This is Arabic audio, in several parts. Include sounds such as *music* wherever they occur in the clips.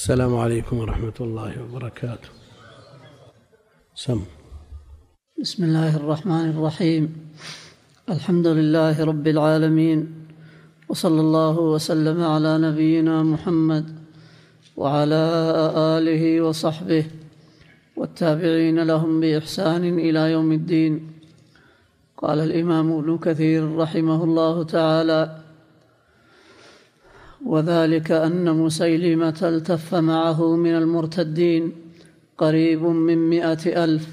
السلام عليكم ورحمة الله وبركاته سم بسم الله الرحمن الرحيم الحمد لله رب العالمين وصلى الله وسلم على نبينا محمد وعلى آله وصحبه والتابعين لهم بإحسان إلى يوم الدين قال الإمام ابن كثير رحمه الله تعالى وذلك أن مسيلمة التف معه من المرتدين قريب من مئة ألف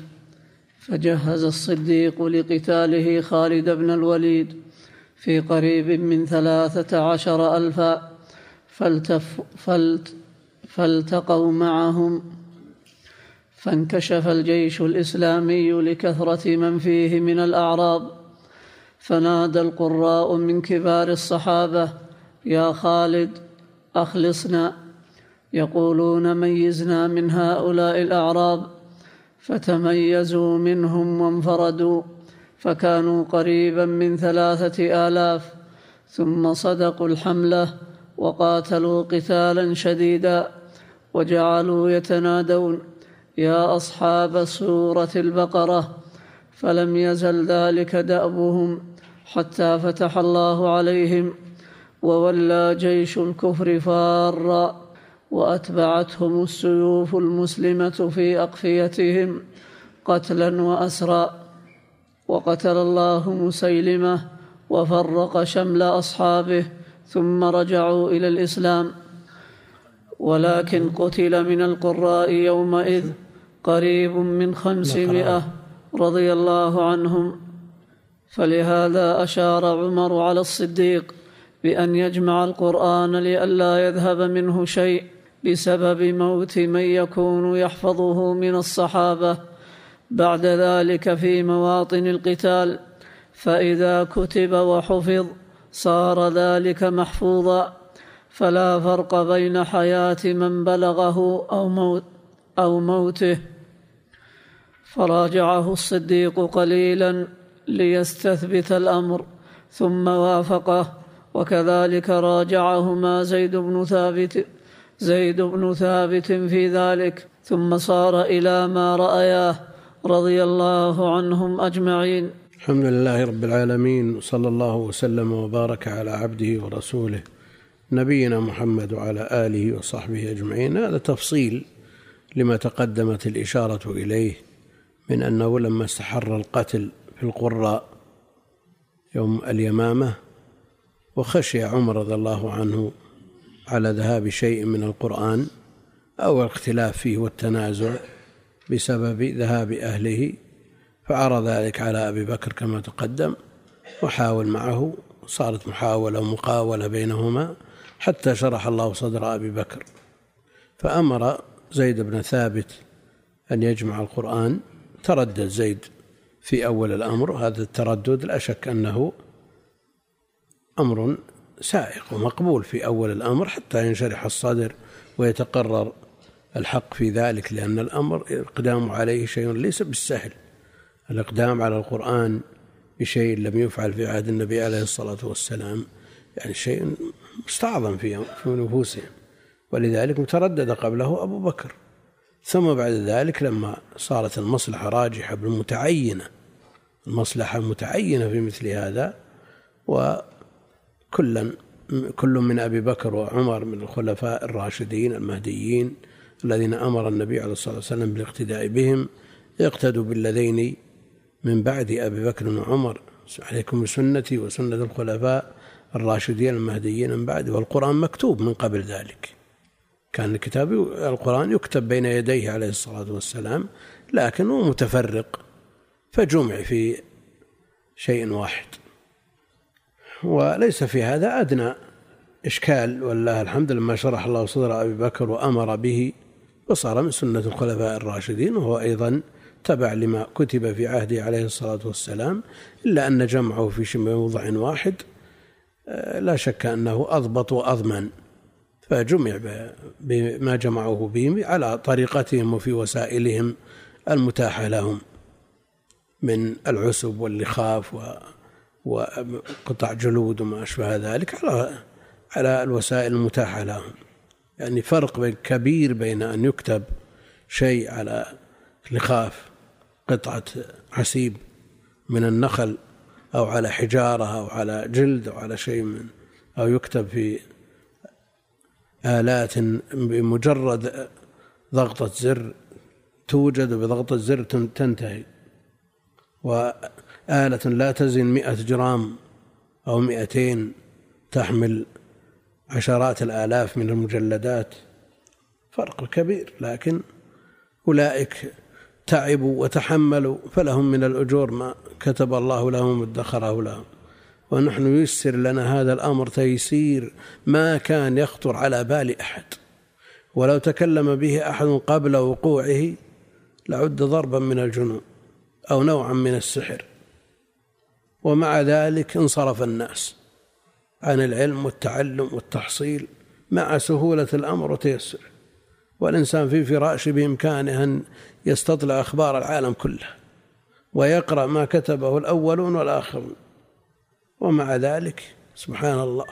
فجهز الصديق لقتاله خالد بن الوليد في قريب من ثلاثة عشر ألفا فالتف فالت فالتقوا معهم فانكشف الجيش الإسلامي لكثرة من فيه من الأعراب فنادى القراء من كبار الصحابة يا خالد أخلصنا يقولون ميزنا من هؤلاء الأعراب فتميزوا منهم وانفردوا فكانوا قريبا من ثلاثة آلاف ثم صدقوا الحملة وقاتلوا قتالا شديدا وجعلوا يتنادون يا أصحاب سورة البقرة فلم يزل ذلك دأبهم حتى فتح الله عليهم وولى جيش الكفر فارا واتبعتهم السيوف المسلمه في اقفيتهم قتلا واسرا وقتل الله مسيلمه وفرق شمل اصحابه ثم رجعوا الى الاسلام ولكن قتل من القراء يومئذ قريب من خمسمائه رضي الله عنهم فلهذا اشار عمر على الصديق بأن يجمع القرآن لئلا يذهب منه شيء بسبب موت من يكون يحفظه من الصحابة بعد ذلك في مواطن القتال فإذا كتب وحفظ صار ذلك محفوظا فلا فرق بين حياة من بلغه أو, موت أو موته فراجعه الصديق قليلا ليستثبت الأمر ثم وافقه وكذلك راجعهما زيد بن ثابت زيد بن ثابت في ذلك ثم صار إلى ما رأياه رضي الله عنهم أجمعين الحمد لله رب العالمين صلى الله وسلم وبارك على عبده ورسوله نبينا محمد وعلى آله وصحبه أجمعين هذا تفصيل لما تقدمت الإشارة إليه من أنه لما استحر القتل في القراء يوم اليمامة وخشي عمر رضي الله عنه على ذهاب شيء من القرآن أو الاختلاف فيه والتنازع بسبب ذهاب أهله فعرض ذلك على أبي بكر كما تقدم وحاول معه صارت محاولة ومقاولة بينهما حتى شرح الله صدر أبي بكر فأمر زيد بن ثابت أن يجمع القرآن تردد زيد في أول الأمر هذا التردد لا شك أنه أمر سائق ومقبول في أول الأمر حتى ينشرح الصدر ويتقرر الحق في ذلك لأن الأمر الإقدام عليه شيء ليس بالسهل الإقدام على القرآن بشيء لم يفعل في عهد النبي عليه الصلاة والسلام يعني شيء مستعظم في في نفوسهم ولذلك تردد قبله أبو بكر ثم بعد ذلك لما صارت المصلحة راجحة بالمتعينة المصلحة متعينة في مثل هذا كلا كل من ابي بكر وعمر من الخلفاء الراشدين المهديين الذين امر النبي عليه الصلاه والسلام بالاقتداء بهم اقتدوا بالذين من بعد ابي بكر وعمر عليكم بسنتي وسنه الخلفاء الراشدين المهديين من بعد والقرآن مكتوب من قبل ذلك كان الكتاب القرآن يكتب بين يديه عليه الصلاة والسلام لكنه متفرق فجمع في شيء واحد وليس في هذا أدنى إشكال والله الحمد لما شرح الله صدر أبي بكر وأمر به وصار من سنة الخلفاء الراشدين وهو أيضا تبع لما كتب في عهده عليه الصلاة والسلام إلا أن جمعه في موضع واحد آه، لا شك أنه أضبط وأضمن فجمع بما جمعوه به على طريقتهم وفي وسائلهم المتاحة لهم من العسب واللخاف و وقطع جلود وما أشبه ذلك على على الوسائل المتاحة لهم يعني فرق بين كبير بين أن يكتب شيء على لخاف قطعة عسيب من النخل أو على حجارة أو على جلد أو على شيء من أو يكتب في آلات بمجرد ضغطة زر توجد وبضغطة زر تنتهي آلة لا تزن مئة جرام أو مئتين تحمل عشرات الآلاف من المجلدات فرق كبير لكن أولئك تعبوا وتحملوا فلهم من الأجور ما كتب الله لهم وادخره لهم ونحن يسر لنا هذا الأمر تيسير ما كان يخطر على بال أحد ولو تكلم به أحد قبل وقوعه لعد ضربا من الجنون أو نوعا من السحر ومع ذلك انصرف الناس عن العلم والتعلم والتحصيل مع سهولة الأمر وتيسره والإنسان في فراشه بإمكانه أن يستطلع أخبار العالم كله ويقرأ ما كتبه الأولون والآخرون ومع ذلك سبحان الله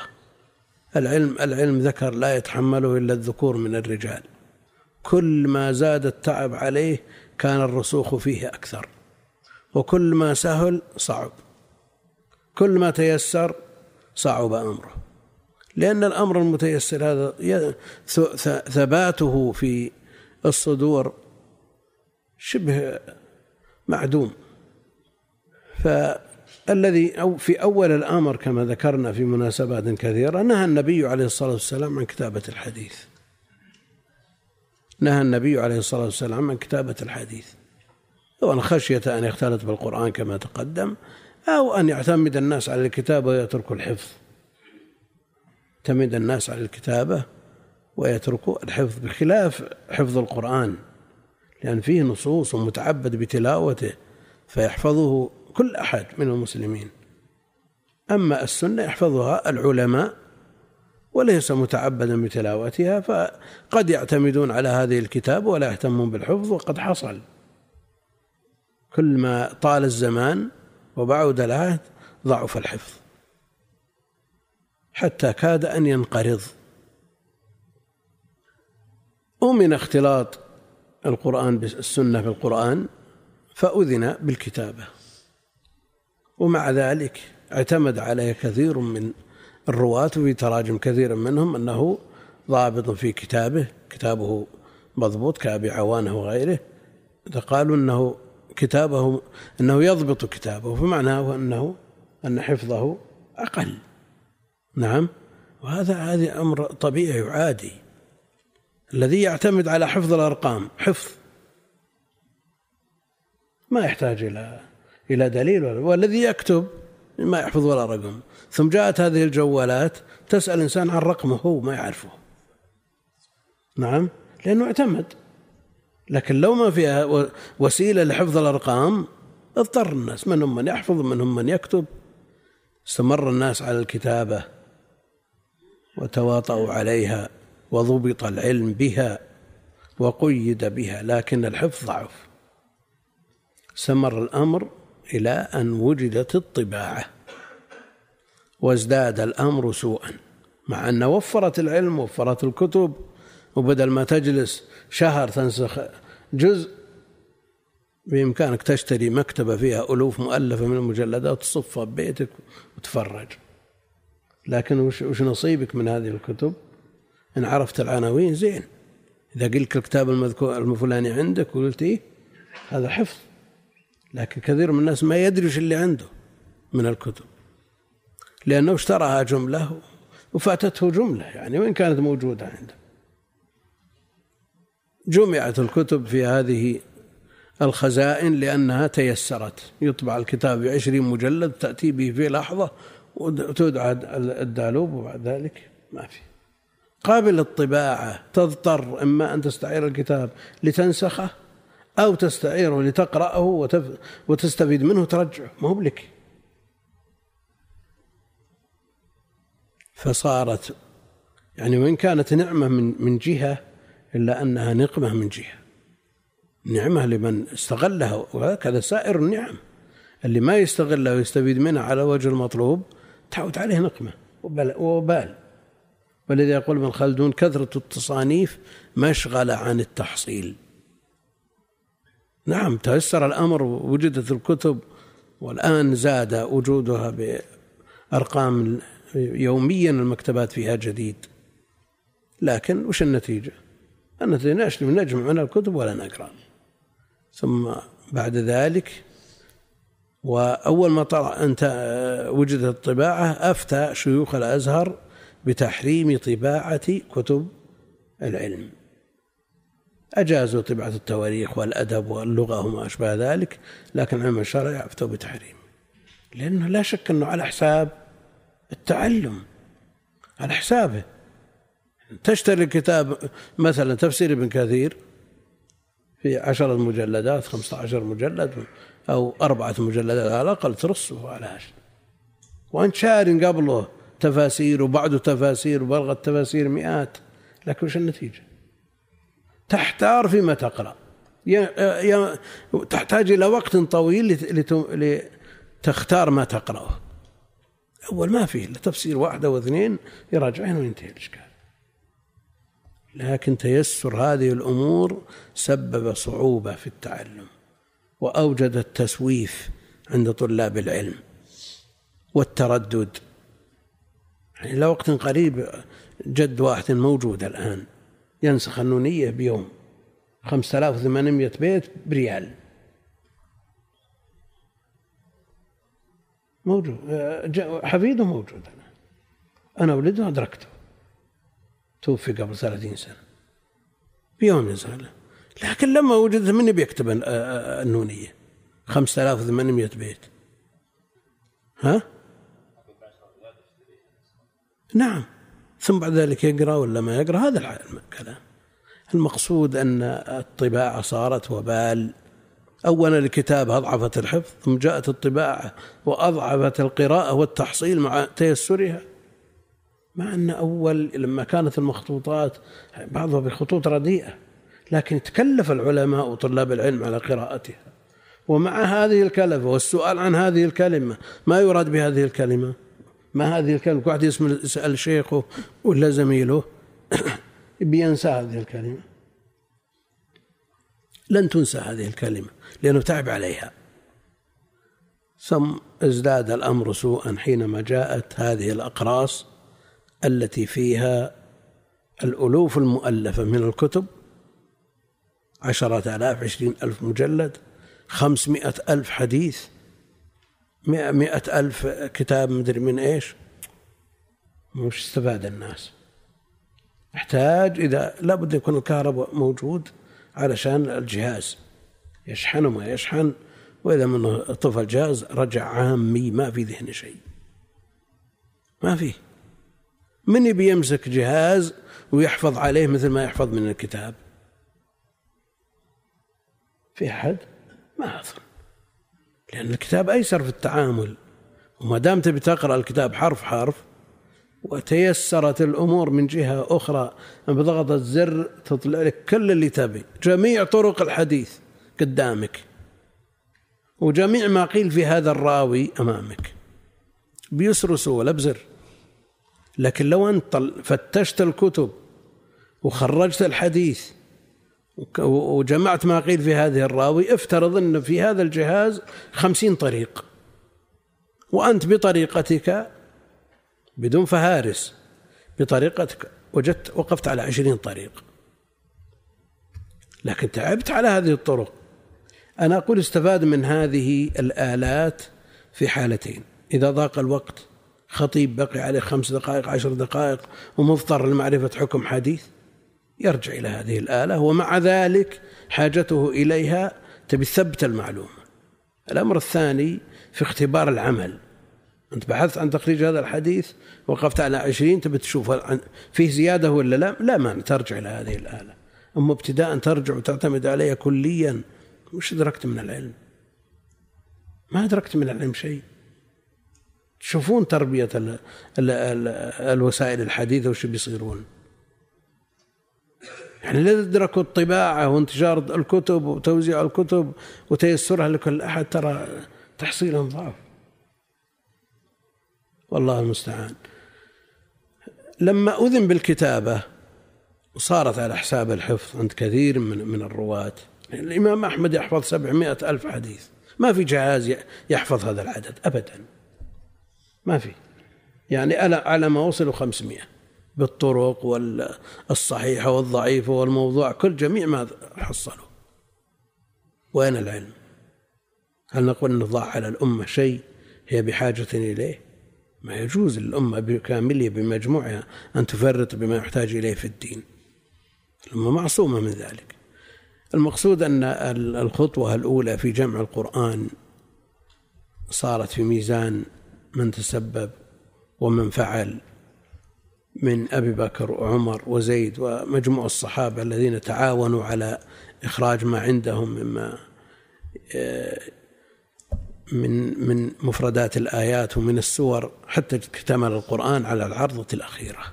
العلم العلم ذكر لا يتحمله إلا الذكور من الرجال كل ما زاد التعب عليه كان الرسوخ فيه أكثر وكل ما سهل صعب كل ما تيسر صعب أمره لأن الأمر المتيسر هذا ثباته في الصدور شبه معدوم فالذي أو في أول الأمر كما ذكرنا في مناسبات كثيرة نهى النبي عليه الصلاة والسلام عن كتابة الحديث نهى النبي عليه الصلاة والسلام عن كتابة الحديث سواء خشية أن يختلط بالقرآن كما تقدم أو أن يعتمد الناس على الكتابة ويتركوا الحفظ يعتمد الناس على الكتابة ويتركوا الحفظ بخلاف حفظ القرآن لأن فيه نصوص ومتعبد بتلاوته فيحفظه كل أحد من المسلمين أما السنة يحفظها العلماء وليس متعبدا بتلاوتها فقد يعتمدون على هذه الكتاب ولا يهتمون بالحفظ وقد حصل كل ما طال الزمان وبعد العهد ضعف الحفظ حتى كاد أن ينقرض أمن اختلاط القرآن بالسنة بالقرآن فأذن بالكتابة ومع ذلك اعتمد عليه كثير من الرواة في تراجم كثير منهم أنه ضابط في كتابه كتابه مضبوط كأبي عوانه وغيره قالوا أنه كتابه أنه يضبط كتابه فمعناه أنه أن حفظه أقل نعم وهذا هذا أمر طبيعي وعادي الذي يعتمد على حفظ الأرقام حفظ ما يحتاج إلى إلى دليل والذي يكتب ما يحفظ ولا رقم ثم جاءت هذه الجوالات تسأل الإنسان عن رقمه هو ما يعرفه نعم لأنه اعتمد لكن لو ما فيها وسيلة لحفظ الأرقام اضطر الناس منهم من يحفظ منهم من يكتب استمر الناس على الكتابة وتواطؤوا عليها وضبط العلم بها وقيد بها لكن الحفظ ضعف استمر الأمر إلى أن وجدت الطباعة وازداد الأمر سوءا مع أن وفرت العلم وفرت الكتب وبدل ما تجلس شهر تنسخ جزء بإمكانك تشتري مكتبة فيها ألوف مؤلفة من المجلدات تصفها ببيتك وتفرج لكن وش, وش نصيبك من هذه الكتب إن عرفت العناوين زين إذا قلت الكتاب المذكور الفلاني عندك وقلت إيه هذا حفظ لكن كثير من الناس ما يدري وش اللي عنده من الكتب لأنه اشتراها جملة وفاتته جملة يعني وإن كانت موجودة عنده جمعت الكتب في هذه الخزائن لأنها تيسرت يطبع الكتاب بعشرين مجلد تأتي به في لحظة وتدعى الدالوب وبعد ذلك ما في قابل الطباعة تضطر إما أن تستعير الكتاب لتنسخه أو تستعيره لتقرأه وتستفيد منه ترجعه ما هو بلك فصارت يعني وإن كانت نعمة من من جهة إلا أنها نقمة من جهة نعمة لمن استغلها وهكذا سائر النعم اللي ما يستغلها ويستفيد منها على وجه المطلوب تعود عليه نقمة وبال ولذا يقول ابن خلدون كثرة التصانيف مشغلة عن التحصيل نعم تيسر الأمر وجدت الكتب والآن زاد وجودها بأرقام يوميا المكتبات فيها جديد لكن وش النتيجة أنا نجمع من الكتب ولا نقرأ ثم بعد ذلك وأول ما طلع أنت آه، وجدت الطباعة أفتى شيوخ الأزهر بتحريم طباعة كتب العلم أجازوا طباعة التواريخ والأدب واللغة وما أشبه ذلك لكن علم الشرع أفتوا بتحريم لأنه لا شك أنه على حساب التعلم على حسابه تشتري الكتاب مثلا تفسير ابن كثير في عشرة مجلدات خمسة عشر مجلد أو أربعة مجلدات على الأقل ترصه على عشر وأنت شاري قبله تفاسير وبعده تفاسير وبلغت تفاسير مئات لكن وش النتيجة تحتار فيما تقرأ تحتاج إلى وقت طويل لتختار ما تقرأه أول ما فيه إلا تفسير واحدة واثنين يراجعين وينتهي الإشكال لكن تيسر هذه الأمور سبب صعوبة في التعلم وأوجد التسويف عند طلاب العلم والتردد يعني إلى وقت قريب جد واحد موجود الآن ينسخ النونية بيوم 5800 بيت بريال موجود آه، حفيده موجود أنا أنا ولده أدركته توفي قبل 30 سنة بيوم يزال لكن لما وجد من بيكتب النونية 5800 بيت ها نعم ثم بعد ذلك يقرأ ولا ما يقرأ هذا الكلام المقصود أن الطباعة صارت وبال أولا الكتابة أضعفت الحفظ ثم جاءت الطباعة وأضعفت القراءة والتحصيل مع تيسرها مع أن أول لما كانت المخطوطات بعضها بخطوط رديئة لكن تكلف العلماء وطلاب العلم على قراءتها ومع هذه الكلفة والسؤال عن هذه الكلمة ما يراد بهذه الكلمة ما هذه الكلمة واحد يسأل شيخه ولا زميله *coughs* بينسى هذه الكلمة لن تنسى هذه الكلمة لأنه تعب عليها ثم ازداد الأمر سوءا حينما جاءت هذه الأقراص التي فيها الألوف المؤلفة من الكتب عشرة آلاف عشرين ألف مجلد خمسمائة ألف حديث مائة ألف كتاب مدري من إيش مش استفاد الناس احتاج إذا لابد يكون الكهرباء موجود علشان الجهاز يشحن وما يشحن وإذا من طفى الجهاز رجع عامي ما في ذهن شيء ما فيه من يبي يمسك جهاز ويحفظ عليه مثل ما يحفظ من الكتاب في أحد ما أظن لأن الكتاب أيسر في التعامل وما دام تبي تقرأ الكتاب حرف حرف وتيسرت الأمور من جهة أخرى بضغطة زر تطلع لك كل اللي تبي جميع طرق الحديث قدامك وجميع ما قيل في هذا الراوي أمامك بيسر وسهولة بزر لكن لو أنت فتشت الكتب وخرجت الحديث وجمعت ما قيل في هذه الراوي افترض أن في هذا الجهاز خمسين طريق وأنت بطريقتك بدون فهارس بطريقتك وجدت وقفت على عشرين طريق لكن تعبت على هذه الطرق أنا أقول استفاد من هذه الآلات في حالتين إذا ضاق الوقت خطيب بقي عليه خمس دقائق عشر دقائق ومضطر لمعرفة حكم حديث يرجع إلى هذه الآلة ومع ذلك حاجته إليها تبي تثبت المعلومة الأمر الثاني في اختبار العمل أنت بحثت عن تخريج هذا الحديث وقفت على عشرين تبي تشوف فيه زيادة ولا لا لا ما ترجع إلى هذه الآلة أما ابتداء ترجع وتعتمد عليها كليا وش أدركت من العلم ما أدركت من العلم شيء تشوفون تربية الـ الـ الـ الوسائل الحديثة وش بيصيرون يعني لا تدركوا الطباعة وانتشار الكتب وتوزيع الكتب وتيسرها لكل أحد ترى تحصيلهم ضعف والله المستعان لما أذن بالكتابة وصارت على حساب الحفظ عند كثير من من الرواة الإمام أحمد يحفظ سبعمائة ألف حديث ما في جهاز يحفظ هذا العدد أبداً ما في يعني على ما وصلوا 500 بالطرق والصحيحة والضعيفة والموضوع كل جميع ما حصلوا وين العلم هل نقول أن ضاع على الأمة شيء هي بحاجة إليه ما يجوز للأمة بكاملها بمجموعها أن تفرط بما يحتاج إليه في الدين الأمة معصومة من ذلك المقصود أن الخطوة الأولى في جمع القرآن صارت في ميزان من تسبب ومن فعل من ابي بكر وعمر وزيد ومجموع الصحابه الذين تعاونوا على اخراج ما عندهم مما آه، من من مفردات الايات ومن السور حتى اكتمل القران على العرضه الاخيره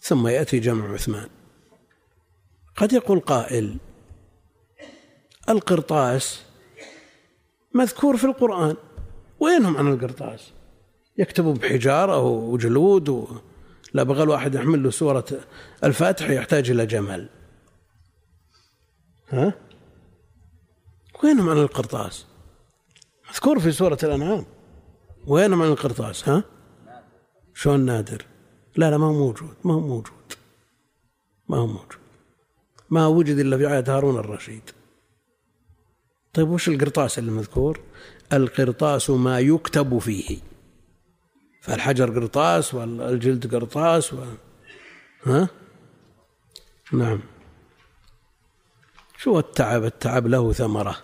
ثم ياتي جمع عثمان قد يقول قائل القرطاس مذكور في القرآن وينهم عن القرطاس يكتبوا بحجارة وجلود و... لا بغي الواحد يحمل له سورة الفاتح يحتاج إلى جمل ها وينهم عن القرطاس مذكور في سورة الأنعام وينهم عن القرطاس ها شلون نادر لا لا ما هو موجود ما هو موجود ما هو موجود ما وجد إلا في عهد آية هارون الرشيد طيب وش القرطاس اللي مذكور القرطاس ما يكتب فيه فالحجر قرطاس والجلد قرطاس و... ها نعم شو التعب التعب له ثمرة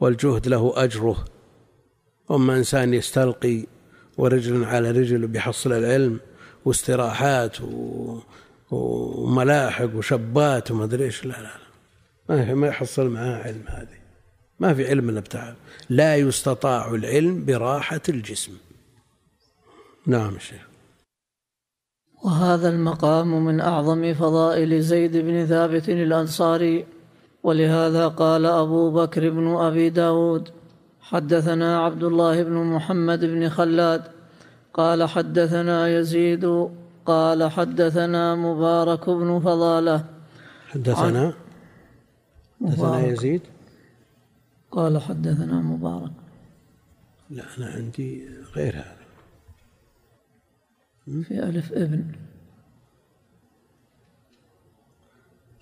والجهد له أجره أما إنسان يستلقي ورجل على رجل بيحصل العلم واستراحات و... وملاحق وشبات وما أدري إيش لا لا ما يحصل معاه علم هذه ما في علم إلا بتعب لا يستطاع العلم براحة الجسم نعم شيخ وهذا المقام من أعظم فضائل زيد بن ثابت الأنصاري ولهذا قال أبو بكر بن أبي داود حدثنا عبد الله بن محمد بن خلاد قال حدثنا يزيد قال حدثنا مبارك بن فضالة حدثنا حدثنا يزيد قال حدثنا مبارك لا أنا عندي غير هذا في ألف ابن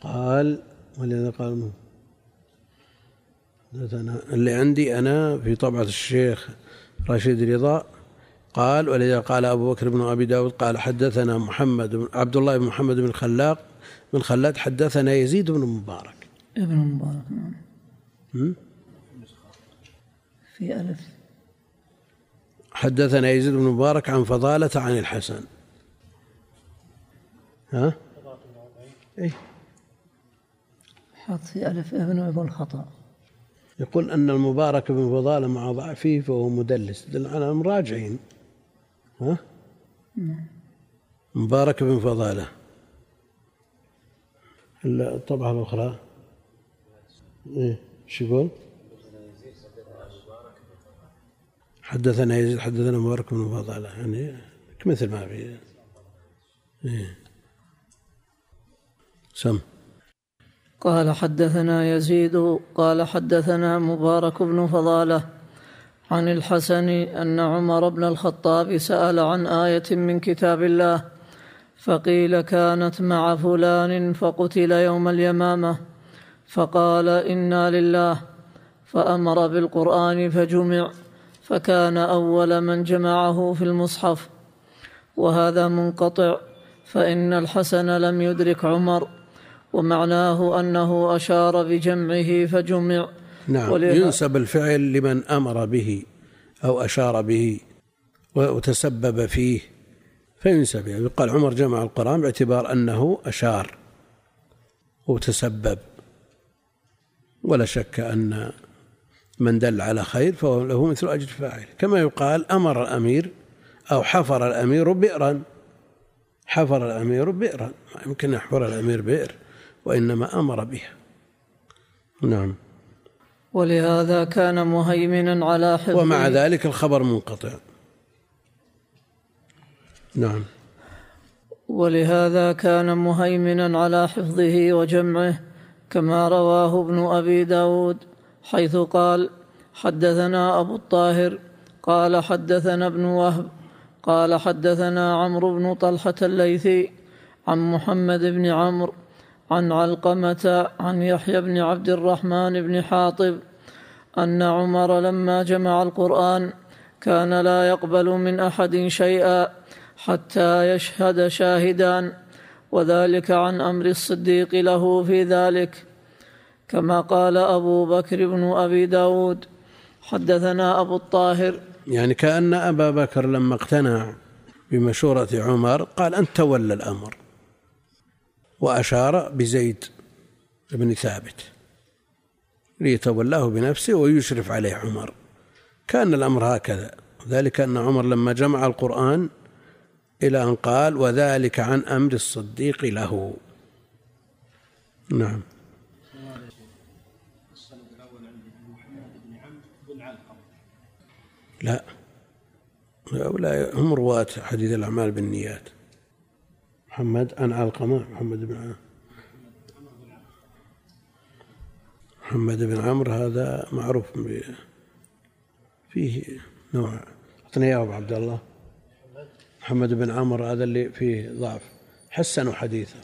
قال ولذا قال اللي عندي أنا في طبعة الشيخ رشيد رضا قال ولذا قال أبو بكر بن أبي داود قال حدثنا محمد عبد الله بن محمد بن خلاق بن خلاد حدثنا يزيد بن مبارك ابن مبارك نعم في ألف حدثنا يزيد بن مبارك عن فضالة عن الحسن ها؟ أي حط في ألف ابن أبو خطأ يقول أن المبارك بن فضالة مع ضعفه فهو مدلس دل على مراجعين ها؟ نعم مبارك بن فضالة الطبعة الأخرى إيه شو يقول؟ حدثنا يزيد حدثنا مبارك بن فضالة يعني مثل ما في إيه. سم قال حدثنا يزيد قال حدثنا مبارك بن فضاله عن الحسن ان عمر بن الخطاب سال عن ايه من كتاب الله فقيل كانت مع فلان فقتل يوم اليمامه فقال انا لله فامر بالقران فجمع فكان أول من جمعه في المصحف وهذا منقطع فإن الحسن لم يدرك عمر ومعناه أنه أشار بجمعه فجمع نعم ينسب الفعل لمن أمر به أو أشار به وتسبب فيه فينسب يعني يقال عمر جمع القرآن باعتبار أنه أشار وتسبب ولا شك أن من دل على خير فهو له مثل أجر فاعله كما يقال أمر الأمير أو حفر الأمير بئرا حفر الأمير بئرا ما يمكن يحفر الأمير بئر وإنما أمر بها نعم ولهذا كان مهيمنا على حفظه ومع ذلك الخبر منقطع نعم ولهذا كان مهيمنا على حفظه وجمعه كما رواه ابن أبي داود حيث قال حدثنا أبو الطاهر قال حدثنا ابن وهب قال حدثنا عمرو بن طلحة الليثي عن محمد بن عمرو عن علقمة عن يحيى بن عبد الرحمن بن حاطب أن عمر لما جمع القرآن كان لا يقبل من أحد شيئا حتى يشهد شاهدان وذلك عن أمر الصديق له في ذلك كما قال أبو بكر بن أبي داود حدثنا أبو الطاهر يعني كأن أبا بكر لما اقتنع بمشورة عمر قال أنت تولى الأمر وأشار بزيد بن ثابت ليتولاه بنفسه ويشرف عليه عمر كان الأمر هكذا ذلك أن عمر لما جمع القرآن إلى أن قال وذلك عن أمر الصديق له نعم لا هؤلاء هم رواة حديث الأعمال بالنيات محمد أن علقمة محمد بن عمرو محمد بن عمرو هذا معروف فيه نوع أعطني أبو عبد الله محمد بن عمرو هذا اللي فيه ضعف حسنوا حديثه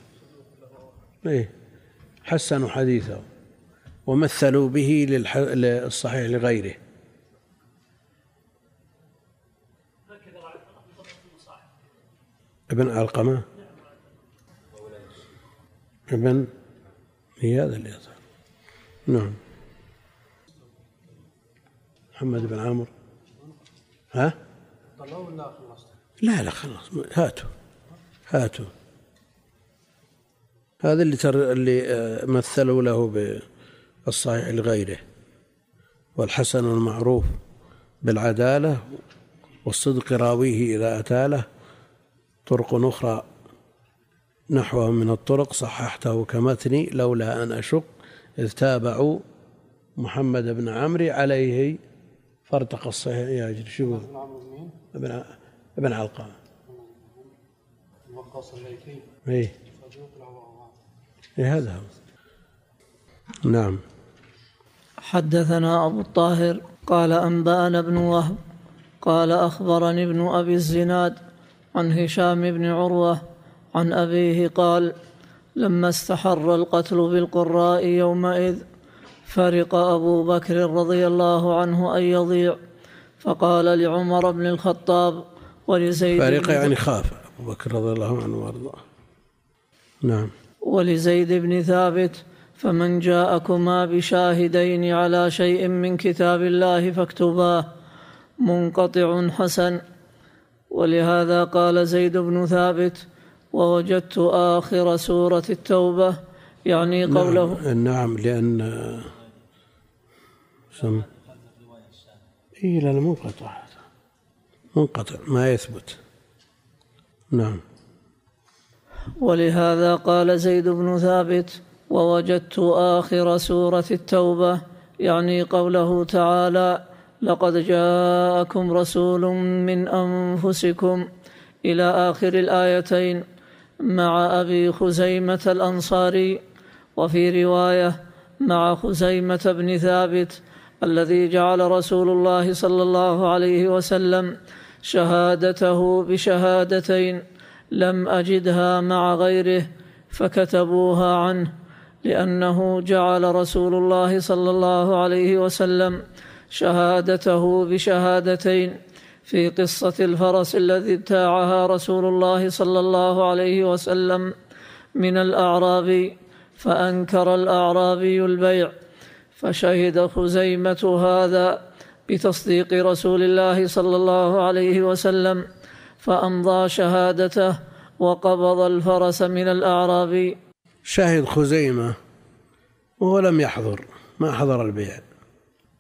إيه حسنوا حديثه ومثلوا به للصحيح لغيره ابن علقمة ابن هذا اللي يظهر نعم محمد بن عامر ها؟ لا لا خلاص هاتوا هاتوا هذا اللي تر... اللي آه، مثلوا له بالصحيح لغيره والحسن المعروف بالعدالة والصدق راويه إذا أتى له طرق أخرى نحو من الطرق صححته كمتني لولا أن أشق إذ تابعوا محمد بن عمري عليه فارتقى الصحيح يا أجل شو ابن ابن علقمة إيه. وقص إيه هذا هو نعم حدثنا أبو الطاهر قال أنبأنا ابن وهب قال أخبرني ابن أبي الزناد عن هشام بن عروه عن ابيه قال لما استحر القتل بالقراء يومئذ فرق ابو بكر رضي الله عنه ان يضيع فقال لعمر بن الخطاب ولزيد فرق يعني خاف ابو بكر رضي الله عنه وارضاه نعم ولزيد بن ثابت فمن جاءكما بشاهدين على شيء من كتاب الله فاكتباه منقطع حسن ولهذا قال زيد بن ثابت ووجدت آخر سورة التوبة يعني نعم، قوله نعم, نعم لأن سم إيه لا منقطع منقطع ما يثبت نعم ولهذا قال زيد بن ثابت ووجدت آخر سورة التوبة يعني قوله تعالى لقد جاءكم رسول من أنفسكم إلى آخر الآيتين مع أبي خزيمة الأنصاري وفي رواية مع خزيمة بن ثابت الذي جعل رسول الله صلى الله عليه وسلم شهادته بشهادتين لم أجدها مع غيره فكتبوها عنه لأنه جعل رسول الله صلى الله عليه وسلم شهادته بشهادتين في قصة الفرس الذي ابتاعها رسول الله صلى الله عليه وسلم من الأعرابي فأنكر الأعرابي البيع فشهد خزيمة هذا بتصديق رسول الله صلى الله عليه وسلم فأمضى شهادته وقبض الفرس من الأعرابي شهد خزيمة وهو لم يحضر ما حضر البيع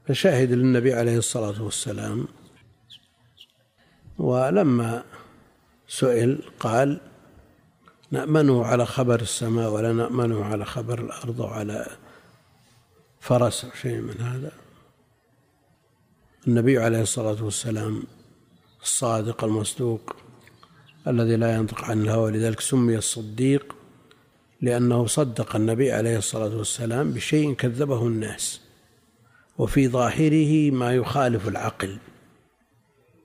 فشهد للنبي عليه الصلاة والسلام ولما سئل قال نأمنه على خبر السماء ولا نأمنه على خبر الأرض وعلى فرس أو شيء من هذا النبي عليه الصلاة والسلام الصادق المصدوق الذي لا ينطق عن الهوى لذلك سمي الصديق لأنه صدق النبي عليه الصلاة والسلام بشيء كذبه الناس وفي ظاهره ما يخالف العقل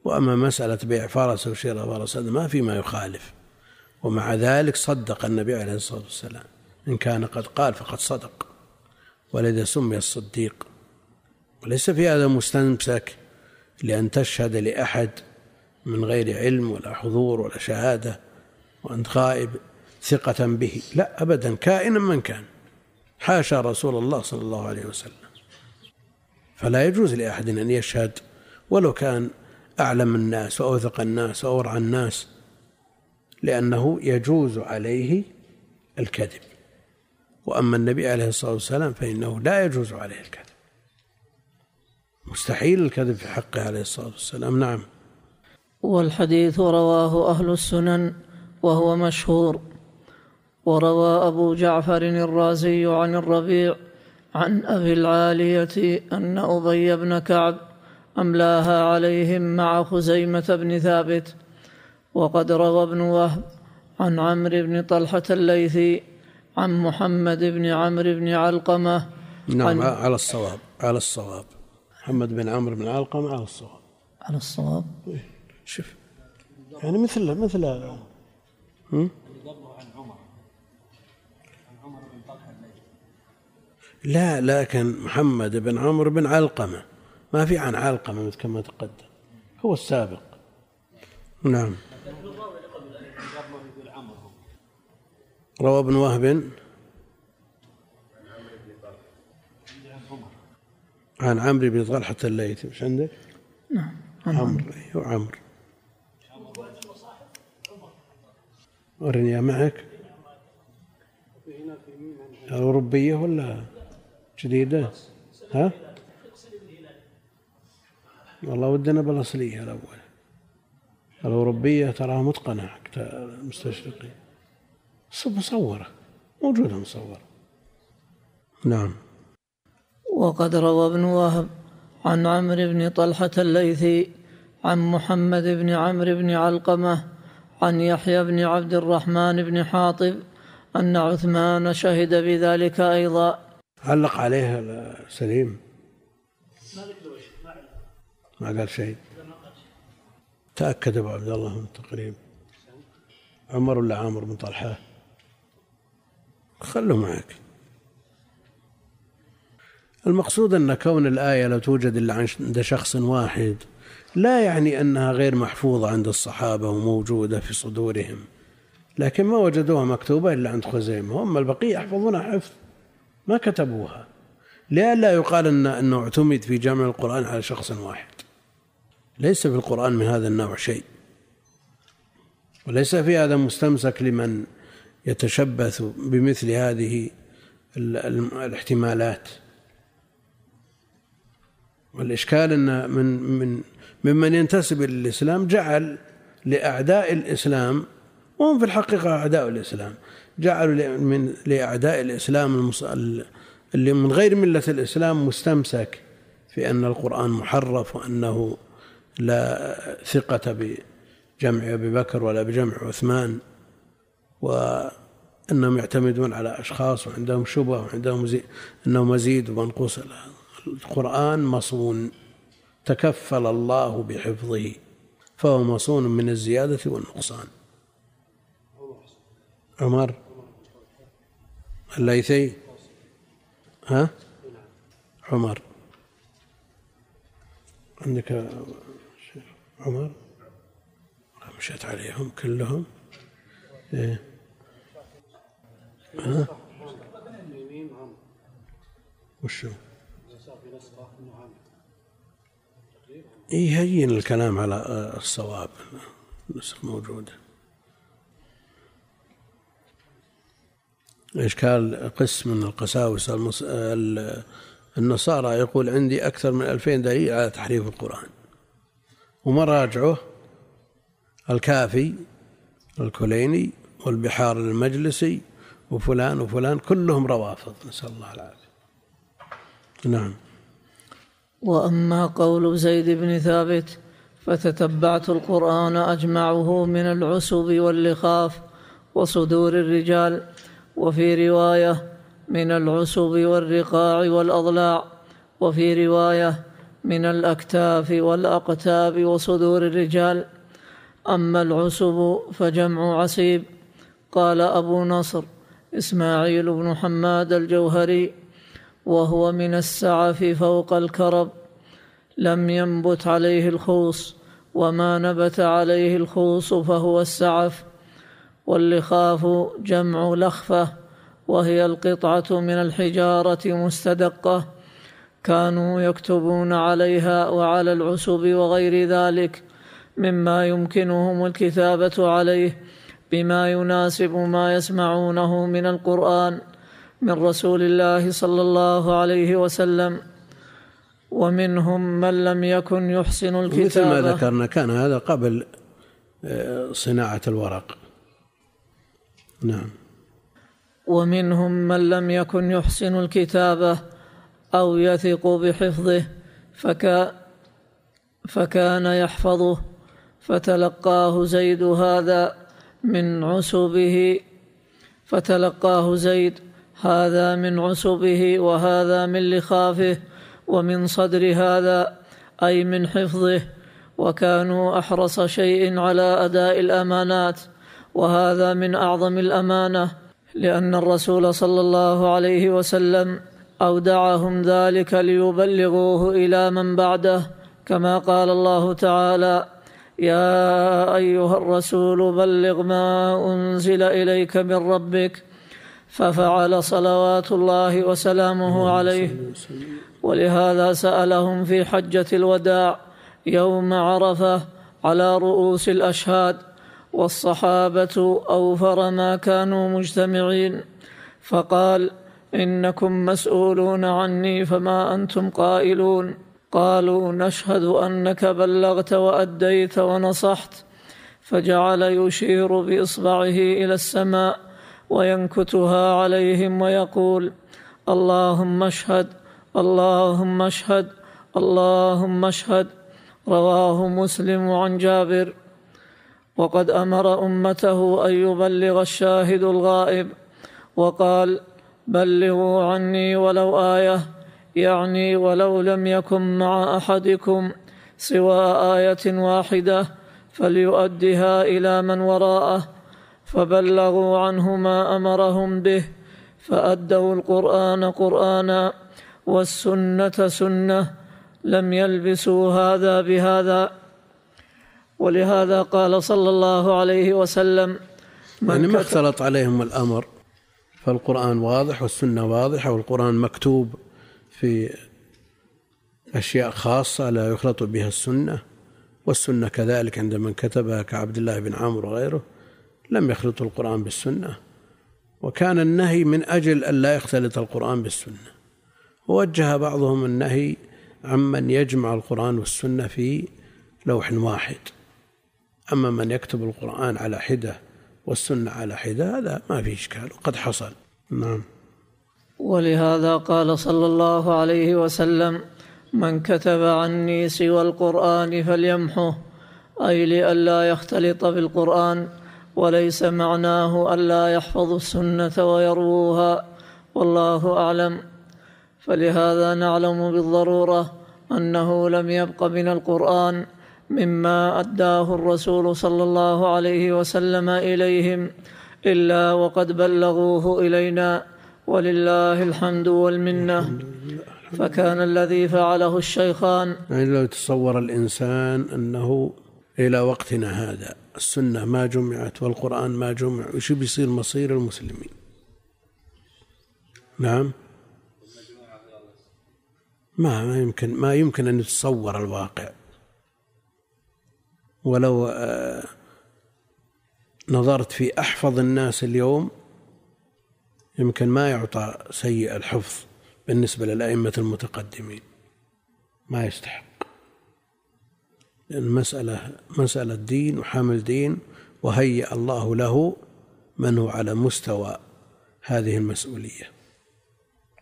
وأما مسألة بيع فرس وشراء فرس هذا ما في ما يخالف ومع ذلك صدق النبي عليه الصلاة والسلام إن كان قد قال فقد صدق ولذا سمي الصديق وليس في هذا مستمسك لأن تشهد لأحد من غير علم ولا حضور ولا شهادة وأنت غائب ثقة به لا أبدا كائنا من كان حاشا رسول الله صلى الله عليه وسلم فلا يجوز لأحد أن يشهد ولو كان أعلم الناس وأوثق الناس وأورع الناس لأنه يجوز عليه الكذب وأما النبي عليه الصلاة والسلام فإنه لا يجوز عليه الكذب مستحيل الكذب في حقه عليه الصلاة والسلام نعم والحديث رواه أهل السنن وهو مشهور وروى أبو جعفر الرازي عن الربيع عن أبي العالية أن أبي بن كعب أملاها عليهم مع خزيمة بن ثابت وقد روى ابن وهب عن عمرو بن طلحة الليثي عن محمد بن عمرو بن علقمة نعم على الصواب على الصواب محمد بن عمرو بن علقمة على الصواب على الصواب إيه، شوف يعني مثل مثل لا لكن محمد بن عمرو بن علقمة ما في عن علقمة مثل كما تقدم هو السابق نعم روى ابن وهب عن عمرو بن طلحة الليثي مش عندك؟ نعم عمرو عمرو ورني أيوة، معك أوروبية ولا؟ جديدة ها والله ودنا بالأصلية الأول الأوروبية تراها متقنة حق المستشرقين مصورة موجودة مصورة نعم وقد روى ابن وهب عن عمرو بن طلحة الليثي عن محمد بن عمرو بن علقمة عن يحيى بن عبد الرحمن بن حاطب أن عثمان شهد بذلك أيضا علق عليها سليم ما قال شيء تأكد أبو عبد الله من التقريب عمر ولا عامر بن طلحة خلوا معك المقصود أن كون الآية لا توجد إلا عند شخص واحد لا يعني أنها غير محفوظة عند الصحابة وموجودة في صدورهم لكن ما وجدوها مكتوبة إلا عند خزيمة هم البقية يحفظونها حفظ ما كتبوها لئلا يقال إن أنه اعتمد في جمع القرآن على شخص واحد ليس في القرآن من هذا النوع شيء وليس في هذا مستمسك لمن يتشبث بمثل هذه الاحتمالات والإشكال أن من من ممن ينتسب إلى الإسلام جعل لأعداء الإسلام وهم في الحقيقة أعداء الإسلام جعلوا من لأعداء الإسلام اللي من غير ملة الإسلام مستمسك في أن القرآن محرف وأنه لا ثقة بجمع أبي بكر ولا بجمع عثمان وأنهم يعتمدون على أشخاص وعندهم شبه وعندهم زي أنه مزيد ومنقوص القرآن مصون تكفل الله بحفظه فهو مصون من الزيادة والنقصان عمر الليثي ها عمر عندك عمر مشيت عليهم كلهم إيه. ها وشو يهين الكلام على الصواب النسخ موجوده إشكال قس من القساوسة النصارى يقول عندي أكثر من ألفين دليل على تحريف القرآن ومراجعه الكافي الكليني والبحار المجلسي وفلان وفلان كلهم روافض نسأل الله العافية نعم وأما قول زيد بن ثابت فتتبعت القرآن أجمعه من العسب واللخاف وصدور الرجال وفي رواية من العصب والرقاع والأضلاع وفي رواية من الأكتاف والأقتاب وصدور الرجال أما العصب فجمع عصيب قال أبو نصر إسماعيل بن حماد الجوهري وهو من السعف فوق الكرب لم ينبت عليه الخوص وما نبت عليه الخوص فهو السعف واللخاف جمع لخفة وهي القطعة من الحجارة مستدقة كانوا يكتبون عليها وعلى العسب وغير ذلك مما يمكنهم الكتابة عليه بما يناسب ما يسمعونه من القرآن من رسول الله صلى الله عليه وسلم ومنهم من لم يكن يحسن الكتابة مثل ما ذكرنا كان هذا قبل آه، صناعة الورق نعم ومنهم من لم يكن يحسن الكتابه او يثق بحفظه فكا فكان يحفظه فتلقاه زيد هذا من عسبه فتلقاه زيد هذا من عسبه وهذا من لخافه ومن صدر هذا اي من حفظه وكانوا احرص شيء على اداء الامانات وهذا من اعظم الامانه لان الرسول صلى الله عليه وسلم اودعهم ذلك ليبلغوه الى من بعده كما قال الله تعالى يا ايها الرسول بلغ ما انزل اليك من ربك ففعل صلوات الله وسلامه عليه ولهذا سالهم في حجه الوداع يوم عرفه على رؤوس الاشهاد والصحابة أوفر ما كانوا مجتمعين فقال إنكم مسؤولون عني فما أنتم قائلون قالوا نشهد أنك بلغت وأديت ونصحت فجعل يشير بإصبعه إلى السماء وينكتها عليهم ويقول اللهم اشهد اللهم اشهد اللهم اشهد رواه مسلم عن جابر وقد امر امته ان يبلغ الشاهد الغائب وقال بلغوا عني ولو ايه يعني ولو لم يكن مع احدكم سوى ايه واحده فليؤدها الى من وراءه فبلغوا عنه ما امرهم به فادوا القران قرانا والسنه سنه لم يلبسوا هذا بهذا ولهذا قال صلى الله عليه وسلم من يعني ما اختلط عليهم الأمر فالقرآن واضح والسنة واضحة والقرآن مكتوب في أشياء خاصة لا يخلط بها السنة والسنة كذلك عند من كتبها كعبد الله بن عمرو وغيره لم يخلط القرآن بالسنة وكان النهي من أجل أن لا يختلط القرآن بالسنة ووجه بعضهم النهي عمن يجمع القرآن والسنة في لوح واحد أما من يكتب القرآن على حدة والسنة على حدة هذا ما في إشكال وقد حصل نعم ولهذا قال صلى الله عليه وسلم من كتب عني سوى القرآن فليمحه أي لئلا يختلط بالقرآن وليس معناه ألا يحفظ السنة ويروها والله أعلم فلهذا نعلم بالضرورة أنه لم يبق من القرآن مما أداه الرسول صلى الله عليه وسلم إليهم إلا وقد بلغوه إلينا ولله الحمد والمنة فكان الذي فعله الشيخان يعني لو تصور الإنسان أنه إلى وقتنا هذا السنة ما جمعت والقرآن ما جمع وش بيصير مصير المسلمين نعم ما ما يمكن ما يمكن أن يتصور الواقع ولو آه، نظرت في أحفظ الناس اليوم يمكن ما يعطى سيء الحفظ بالنسبة للأئمة المتقدمين ما يستحق لأن مسألة مسألة دين وحامل دين وهيأ الله له من هو على مستوى هذه المسؤولية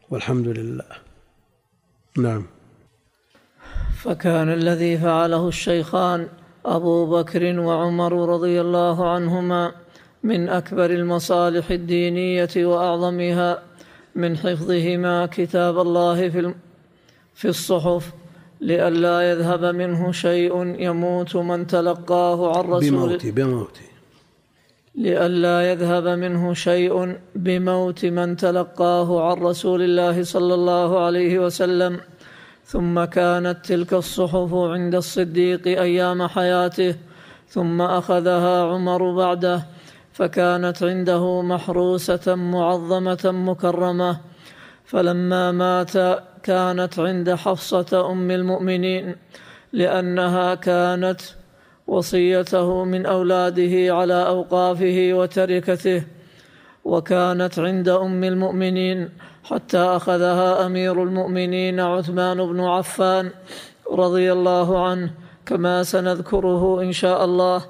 والحمد لله نعم فكان الذي فعله الشيخان ابو بكر وعمر رضي الله عنهما من اكبر المصالح الدينيه واعظمها من حفظهما كتاب الله في في الصحف لئلا يذهب منه شيء يموت من تلقاه عن رسول بموتي بموت لئلا يذهب منه شيء بموت من تلقاه عن رسول الله صلى الله عليه وسلم ثم كانت تلك الصحف عند الصديق ايام حياته ثم اخذها عمر بعده فكانت عنده محروسه معظمه مكرمه فلما مات كانت عند حفصه ام المؤمنين لانها كانت وصيته من اولاده على اوقافه وتركته وكانت عند ام المؤمنين حتى اخذها امير المؤمنين عثمان بن عفان رضي الله عنه كما سنذكره ان شاء الله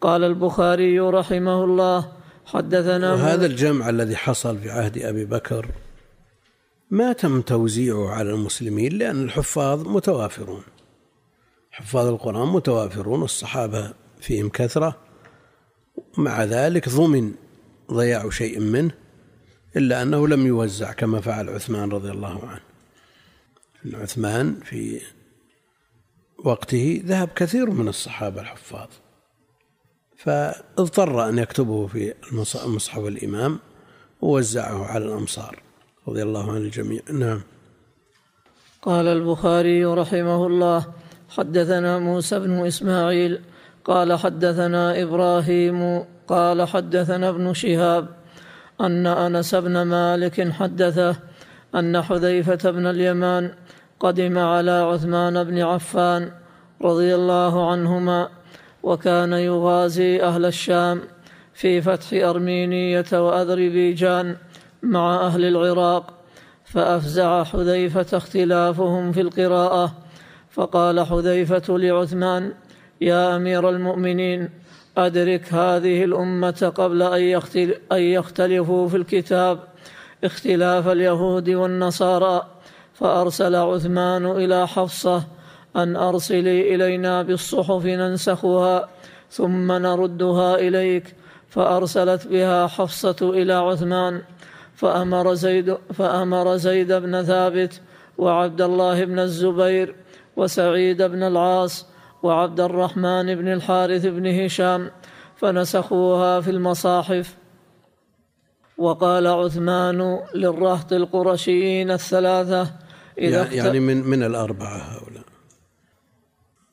قال البخاري رحمه الله حدثنا وهذا الجمع الذي حصل في عهد ابي بكر ما تم توزيعه على المسلمين لان الحفاظ متوافرون حفاظ القران متوافرون والصحابه فيهم كثره مع ذلك ضمن ضياع شيء منه إلا أنه لم يوزع كما فعل عثمان رضي الله عنه عثمان في وقته ذهب كثير من الصحابة الحفاظ فاضطر أن يكتبه في مصحف الإمام ووزعه على الأمصار رضي الله عن الجميع نعم قال البخاري رحمه الله حدثنا موسى بن إسماعيل قال حدثنا إبراهيم قال حدثنا ابن شهاب أن أنس بن مالك حدثه أن حذيفة بن اليمان قدم على عثمان بن عفان رضي الله عنهما وكان يغازي أهل الشام في فتح أرمينية وأذربيجان مع أهل العراق فأفزع حذيفة اختلافهم في القراءة فقال حذيفة لعثمان يا أمير المؤمنين أدرك هذه الأمة قبل أن يختلفوا في الكتاب اختلاف اليهود والنصارى فأرسل عثمان إلى حفصة أن أرسلي إلينا بالصحف ننسخها ثم نردها إليك فأرسلت بها حفصة إلى عثمان فأمر زيد, فأمر زيد بن ثابت وعبد الله بن الزبير وسعيد بن العاص وعبد الرحمن بن الحارث بن هشام فنسخوها في المصاحف وقال عثمان للرهط القرشيين الثلاثة إذا يعني-, يعني من من الأربعة هؤلاء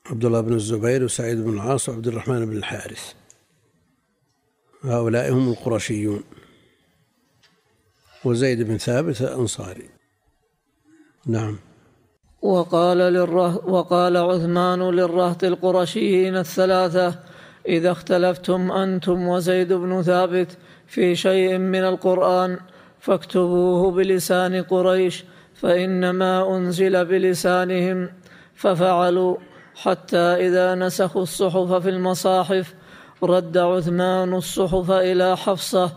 عبد الله بن الزبير وسعيد بن العاص وعبد الرحمن بن الحارث هؤلاء هم القرشيون وزيد بن ثابت الأنصاري نعم وقال, للره وقال عثمان للرهط القرشيين الثلاثة إذا اختلفتم أنتم وزيد بن ثابت في شيء من القرآن فاكتبوه بلسان قريش فإنما أنزل بلسانهم ففعلوا حتى إذا نسخوا الصحف في المصاحف رد عثمان الصحف إلى حفصة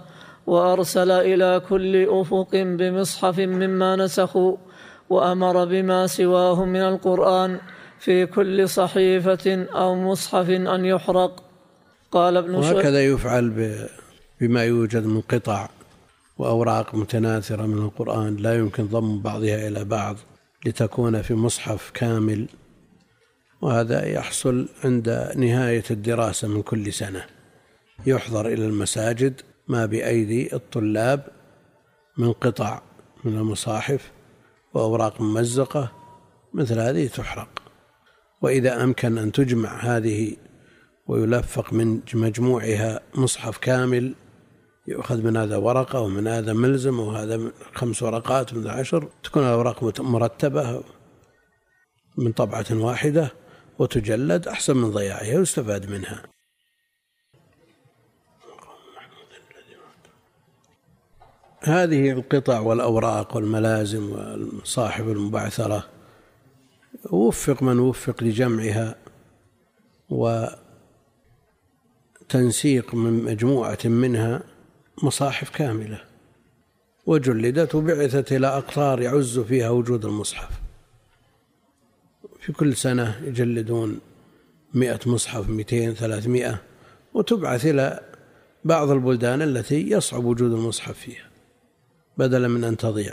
وأرسل إلى كل أفق بمصحف مما نسخوا وامر بما سواه من القران في كل صحيفه او مصحف ان يحرق قال ابن وهكذا يفعل بما يوجد من قطع واوراق متناثره من القران لا يمكن ضم بعضها الى بعض لتكون في مصحف كامل وهذا يحصل عند نهايه الدراسه من كل سنه يحضر الى المساجد ما بايدي الطلاب من قطع من المصاحف وأوراق ممزقة مثل هذه تحرق وإذا أمكن أن تجمع هذه ويلفق من مجموعها مصحف كامل يؤخذ من هذا ورقة ومن هذا ملزم وهذا خمس ورقات ومن عشر تكون الأوراق مرتبة من طبعة واحدة وتجلد أحسن من ضياعها ويستفاد منها هذه القطع والأوراق والملازم وصاحب المبعثرة وفق من وفق لجمعها وتنسيق من مجموعة منها مصاحف كاملة وجلدت وبعثت إلى أقطار يعز فيها وجود المصحف في كل سنة يجلدون مئة مصحف مئتين ثلاثمائة وتبعث إلى بعض البلدان التي يصعب وجود المصحف فيها بدلا من أن تضيع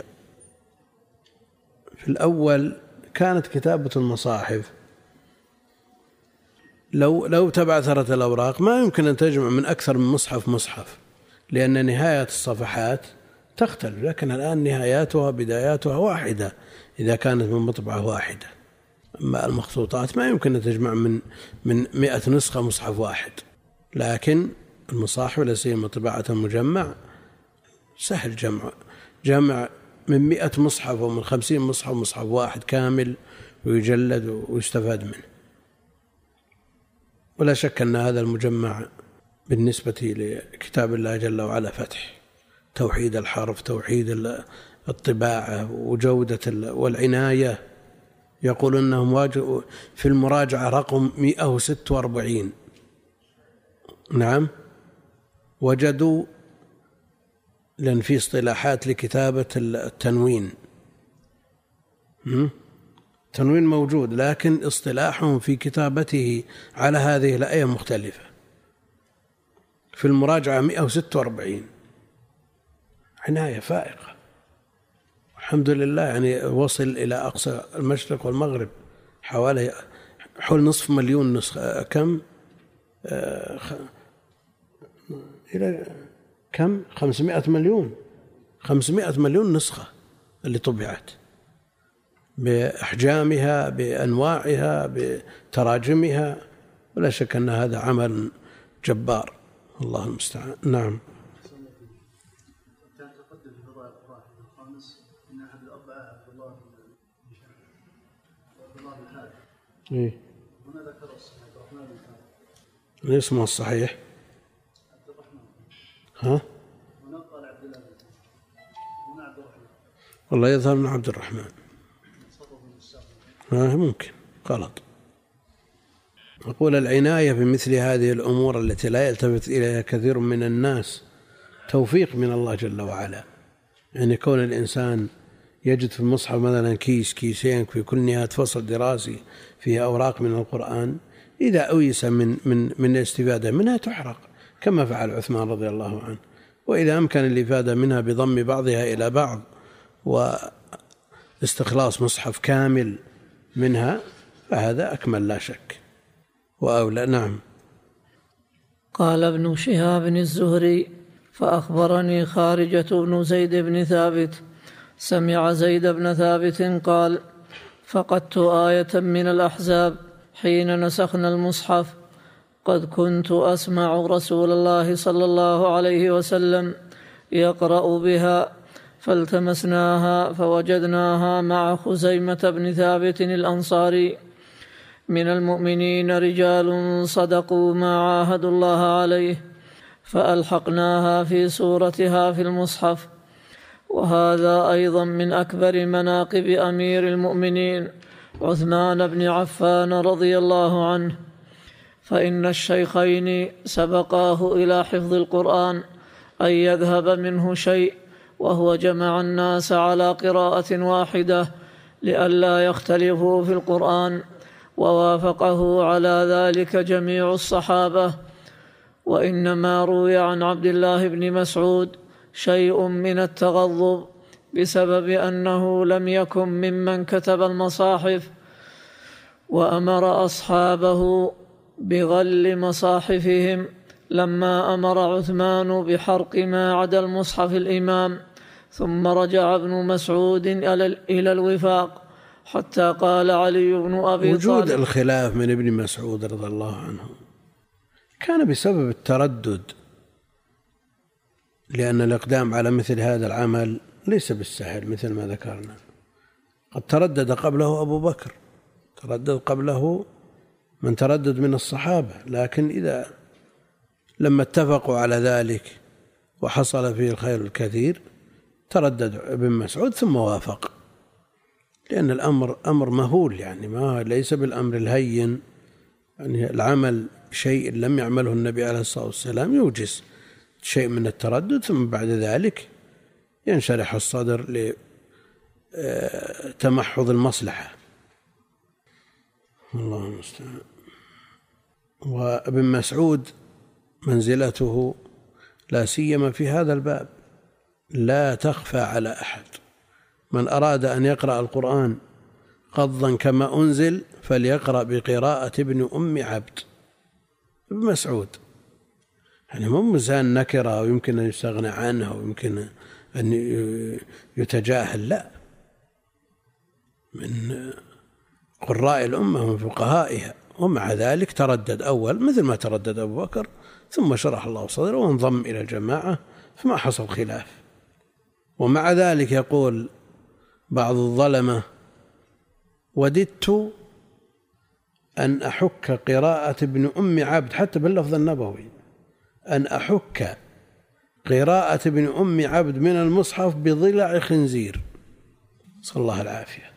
في الأول كانت كتابة المصاحف لو لو تبعثرت الأوراق ما يمكن أن تجمع من أكثر من مصحف مصحف لأن نهاية الصفحات تختلف لكن الآن نهاياتها بداياتها واحدة إذا كانت من مطبعة واحدة أما المخطوطات ما يمكن أن تجمع من من 100 نسخة مصحف واحد لكن المصاحف لا سيما طباعة المجمع سهل جمع جمع من مئة مصحف ومن خمسين مصحف مصحف واحد كامل ويجلد ويستفاد منه ولا شك أن هذا المجمع بالنسبة لكتاب الله جل وعلا فتح توحيد الحرف توحيد الطباعة وجودة والعناية يقول أنهم واجهوا في المراجعة رقم 146 نعم وجدوا لأن في اصطلاحات لكتابة التنوين تنوين موجود لكن اصطلاحهم في كتابته على هذه الآية مختلفة في المراجعة 146 عناية فائقة الحمد لله يعني وصل إلى أقصى المشرق والمغرب حوالي حول نصف مليون نسخة كم آه خ... إلى كم 500 مليون 500 مليون نسخة اللي طبعت بأحجامها بأنواعها بتراجمها ولا شك أن هذا عمل جبار الله المستعان نعم إيه؟ هنا ذكر الصحيح الرحمن الصحيح ها؟ والله يظهر من عبد الرحمن ها آه، ممكن غلط أقول العناية بمثل هذه الأمور التي لا يلتفت إليها كثير من الناس توفيق من الله جل وعلا يعني كون الإنسان يجد في المصحف مثلا كيس كيسين في كل نهاية فصل دراسي فيه أوراق من القرآن إذا أويس من من من الاستفادة منها تحرق كما فعل عثمان رضي الله عنه وإذا أمكن الإفادة منها بضم بعضها إلى بعض واستخلاص مصحف كامل منها فهذا أكمل لا شك وأولى نعم قال ابن شهاب الزهري فأخبرني خارجة بن زيد بن ثابت سمع زيد بن ثابت قال فقدت آية من الأحزاب حين نسخنا المصحف قد كنت اسمع رسول الله صلى الله عليه وسلم يقرا بها فالتمسناها فوجدناها مع خزيمه بن ثابت الانصاري من المؤمنين رجال صدقوا ما عاهدوا الله عليه فالحقناها في سورتها في المصحف وهذا ايضا من اكبر مناقب امير المؤمنين عثمان بن عفان رضي الله عنه فان الشيخين سبقاه الى حفظ القران ان يذهب منه شيء وهو جمع الناس على قراءه واحده لئلا يختلفوا في القران ووافقه على ذلك جميع الصحابه وانما روي عن عبد الله بن مسعود شيء من التغضب بسبب انه لم يكن ممن كتب المصاحف وامر اصحابه بظل مصاحفهم لما امر عثمان بحرق ما عدا المصحف الامام ثم رجع ابن مسعود الى الوفاق حتى قال علي بن ابي طالب وجود الخلاف من ابن مسعود رضي الله عنه كان بسبب التردد لأن الإقدام على مثل هذا العمل ليس بالسهل مثل ما ذكرنا قد تردد قبله أبو بكر تردد قبله من تردد من الصحابة لكن إذا لما اتفقوا على ذلك وحصل فيه الخير الكثير تردد ابن مسعود ثم وافق لأن الأمر أمر مهول يعني ما ليس بالأمر الهين يعني العمل شيء لم يعمله النبي عليه الصلاة والسلام يوجس شيء من التردد ثم بعد ذلك ينشرح الصدر لتمحض آه، المصلحة الله المستعان وابن مسعود منزلته لا سيما في هذا الباب لا تخفى على احد من اراد ان يقرا القران قضا كما انزل فليقرا بقراءه ابن ام عبد ابن مسعود يعني مو مزان نكره ويمكن ان يستغنى عنها او يمكن ان يتجاهل لا من قراء الأمة من فقهائها ومع ذلك تردد أول مثل ما تردد أبو بكر ثم شرح الله صدره وانضم إلى الجماعة فما حصل خلاف ومع ذلك يقول بعض الظلمة وددت أن أحك قراءة ابن أم عبد حتى باللفظ النبوي أن أحك قراءة ابن أم عبد من المصحف بضلع خنزير صلى الله العافية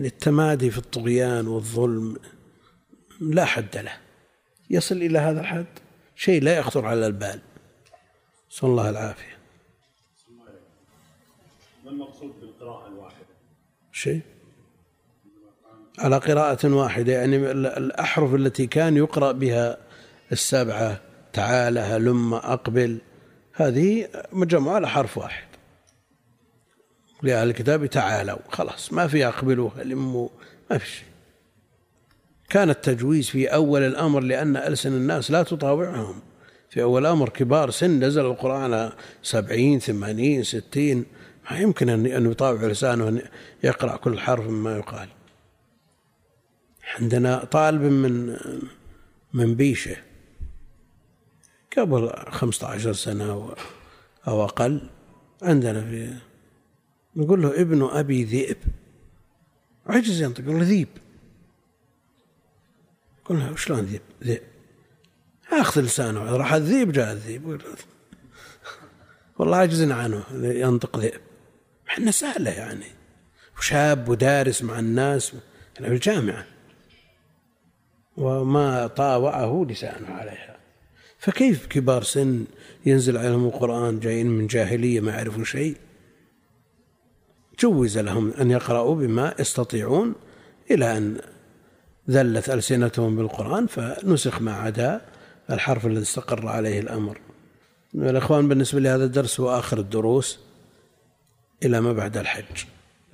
يعني التمادي في الطغيان والظلم لا حد له يصل إلى هذا الحد شيء لا يخطر على البال نسأل الله العافية ما المقصود بالقراءة الواحدة؟ شيء على قراءة واحدة يعني الأحرف التي كان يقرأ بها السبعة تعالى هلم أقبل هذه مجموعة على حرف واحد لأهل الكتاب تعالوا خلاص ما في أقبلوها لموا ما في شيء كان التجويز في أول الأمر لأن ألسن الناس لا تطاوعهم في أول الأمر كبار سن نزل القرآن سبعين ثمانين ستين ما يمكن أن يطاوع لسانه أن يقرأ كل حرف مما يقال عندنا طالب من من بيشه قبل 15 سنة أو أقل عندنا في نقول له ابن أبي ذئب عجز ينطق يقول له ذيب قلنا شلون ذيب ذئب اخذ لسانه راح الذئب جاء الذئب والله عجزنا عنه ينطق ذئب احنا سهله يعني وشاب ودارس مع الناس يعني في الجامعه وما طاوعه لسانه عليها فكيف كبار سن ينزل عليهم القران جايين من جاهليه ما يعرفوا شيء جوز لهم أن يقرأوا بما يستطيعون إلى أن ذلت ألسنتهم بالقرآن فنسخ ما عدا الحرف الذي استقر عليه الأمر الإخوان بالنسبة لهذا الدرس هو آخر الدروس إلى ما بعد الحج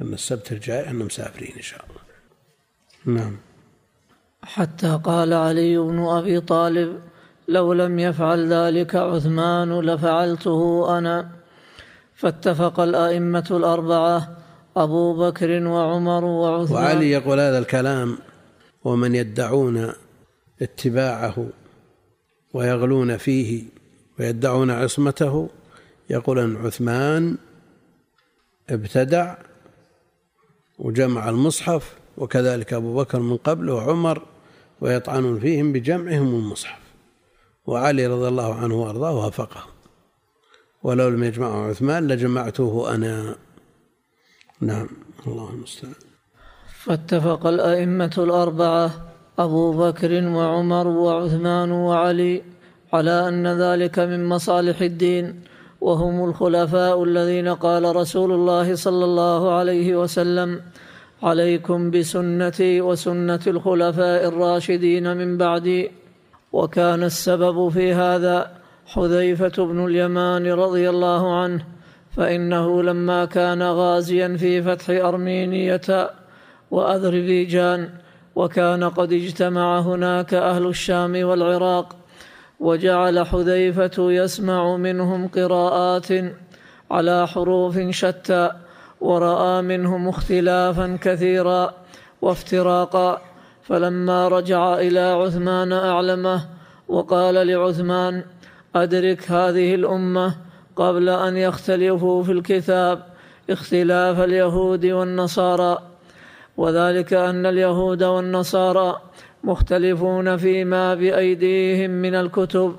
أن السبت الجاي أن مسافرين إن شاء الله نعم حتى قال علي بن أبي طالب لو لم يفعل ذلك عثمان لفعلته أنا فاتفق الأئمة الأربعة أبو بكر وعمر وعثمان وعلي يقول هذا الكلام ومن يدعون اتباعه ويغلون فيه ويدعون عصمته يقول أن عثمان ابتدع وجمع المصحف وكذلك أبو بكر من قبل وعمر ويطعنون فيهم بجمعهم المصحف وعلي رضي الله عنه وأرضاه وافقهم ولو لم يجمعه عثمان لجمعته أنا نعم الله المستعان فاتفق الأئمة الأربعة أبو بكر وعمر وعثمان وعلي على أن ذلك من مصالح الدين وهم الخلفاء الذين قال رسول الله صلى الله عليه وسلم عليكم بسنتي وسنة الخلفاء الراشدين من بعدي وكان السبب في هذا حذيفة بن اليمان رضي الله عنه فإنه لما كان غازيا في فتح أرمينية وأذربيجان وكان قد اجتمع هناك أهل الشام والعراق وجعل حذيفة يسمع منهم قراءات على حروف شتى ورأى منهم اختلافا كثيرا وافتراقا فلما رجع إلى عثمان أعلمه وقال لعثمان أدرك هذه الأمة قبل أن يختلفوا في الكتاب اختلاف اليهود والنصارى وذلك أن اليهود والنصارى مختلفون فيما بأيديهم من الكتب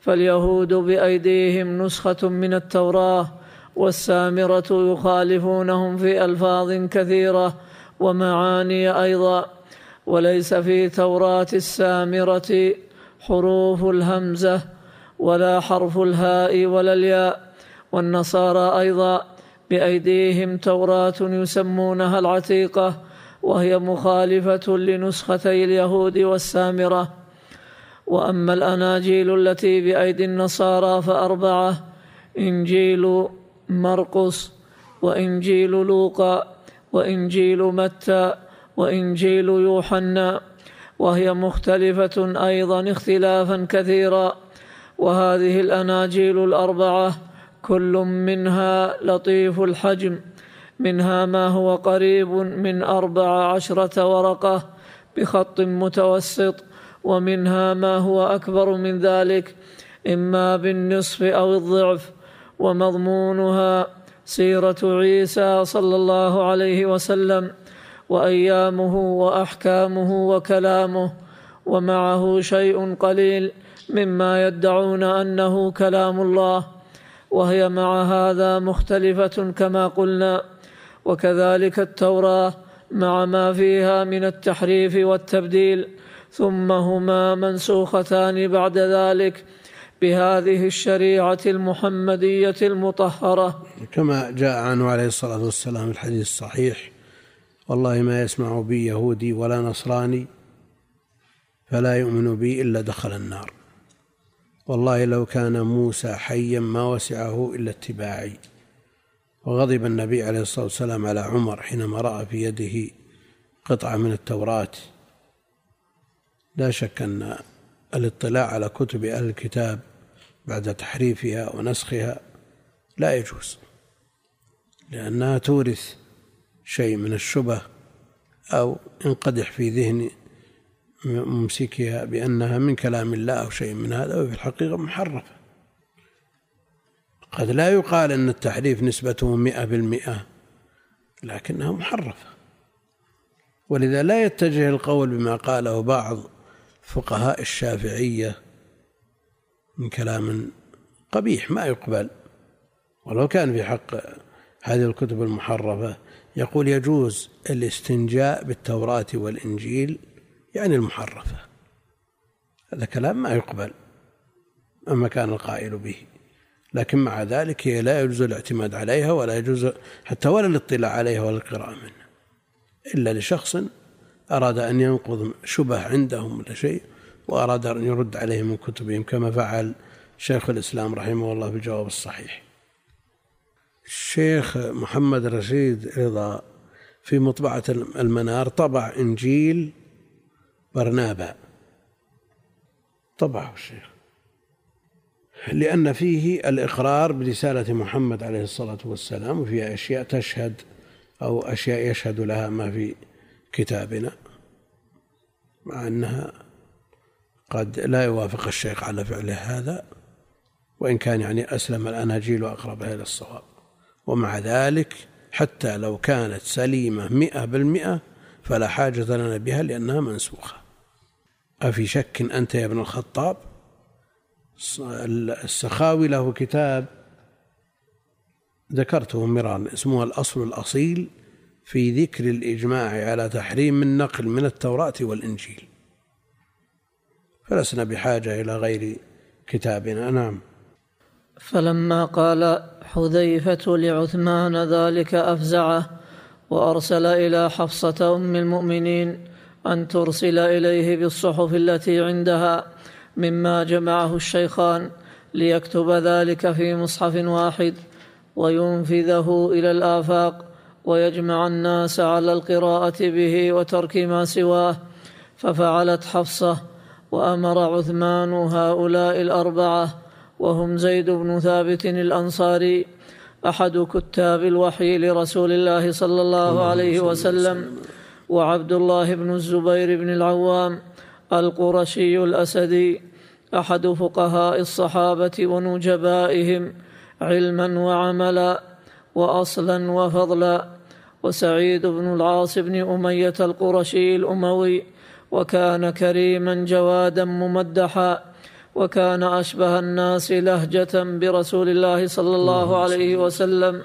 فاليهود بأيديهم نسخة من التوراة والسامرة يخالفونهم في ألفاظ كثيرة ومعاني أيضا وليس في توراة السامرة حروف الهمزة ولا حرف الهاء ولا الياء والنصارى أيضا بأيديهم توراة يسمونها العتيقة وهي مخالفة لنسختي اليهود والسامرة وأما الأناجيل التي بأيدي النصارى فأربعة إنجيل مرقس وإنجيل لوقا وإنجيل متى وإنجيل يوحنا وهي مختلفة أيضا اختلافا كثيرا وهذه الأناجيل الأربعة كل منها لطيف الحجم منها ما هو قريب من أربع عشرة ورقة بخط متوسط ومنها ما هو أكبر من ذلك إما بالنصف أو الضعف ومضمونها سيرة عيسى صلى الله عليه وسلم وأيامه وأحكامه وكلامه ومعه شيء قليل مما يدعون انه كلام الله وهي مع هذا مختلفه كما قلنا وكذلك التوراه مع ما فيها من التحريف والتبديل ثم هما منسوختان بعد ذلك بهذه الشريعة المحمدية المطهرة كما جاء عنه عليه الصلاة والسلام الحديث الصحيح والله ما يسمع بي يهودي ولا نصراني فلا يؤمن بي إلا دخل النار والله لو كان موسى حيا ما وسعه إلا اتباعي وغضب النبي عليه الصلاة والسلام على عمر حينما رأى في يده قطعة من التوراة لا شك أن الاطلاع على كتب أهل الكتاب بعد تحريفها ونسخها لا يجوز لأنها تورث شيء من الشبه أو ينقدح في ذهن ممسكها بأنها من كلام الله أو شيء من هذا وفي الحقيقة محرفة قد لا يقال أن التحريف نسبته مئة بالمئة لكنها محرفة ولذا لا يتجه القول بما قاله بعض فقهاء الشافعية من كلام قبيح ما يقبل ولو كان في حق هذه الكتب المحرفة يقول يجوز الاستنجاء بالتوراة والإنجيل يعني المحرفة هذا كلام ما يقبل مهما كان القائل به لكن مع ذلك هي لا يجوز الاعتماد عليها ولا يجوز حتى ولا الاطلاع عليها ولا القراءة منها إلا لشخص أراد أن ينقض شبه عندهم ولا شيء وأراد أن يرد عليه من كتبهم كما فعل شيخ الإسلام رحمه الله في الجواب الصحيح الشيخ محمد رشيد رضا في مطبعة المنار طبع إنجيل برنابا طبعه الشيخ لأن فيه الإقرار برسالة محمد عليه الصلاة والسلام وفيها أشياء تشهد أو أشياء يشهد لها ما في كتابنا مع أنها قد لا يوافق الشيخ على فعله هذا وإن كان يعني أسلم الأناجيل وأقربها إلى الصواب ومع ذلك حتى لو كانت سليمة مئة بالمئة فلا حاجة لنا بها لأنها منسوخة أفي شك أنت يا ابن الخطاب السخاوي له كتاب ذكرته مرارا اسمه الأصل الأصيل في ذكر الإجماع على تحريم النقل من التوراة والإنجيل فلسنا بحاجة إلى غير كتابنا نعم فلما قال حذيفة لعثمان ذلك أفزعه وأرسل إلى حفصة أم المؤمنين أن ترسل إليه بالصحف التي عندها مما جمعه الشيخان ليكتب ذلك في مصحف واحد وينفذه إلى الآفاق ويجمع الناس على القراءة به وترك ما سواه ففعلت حفصة وأمر عثمان هؤلاء الأربعة وهم زيد بن ثابت الأنصاري أحد كتاب الوحي لرسول الله صلى الله عليه وسلم وعبد الله بن الزبير بن العوام القرشي الاسدي احد فقهاء الصحابه ونجبائهم علما وعملا واصلا وفضلا وسعيد بن العاص بن اميه القرشي الاموي وكان كريما جوادا ممدحا وكان اشبه الناس لهجه برسول الله صلى الله عليه وسلم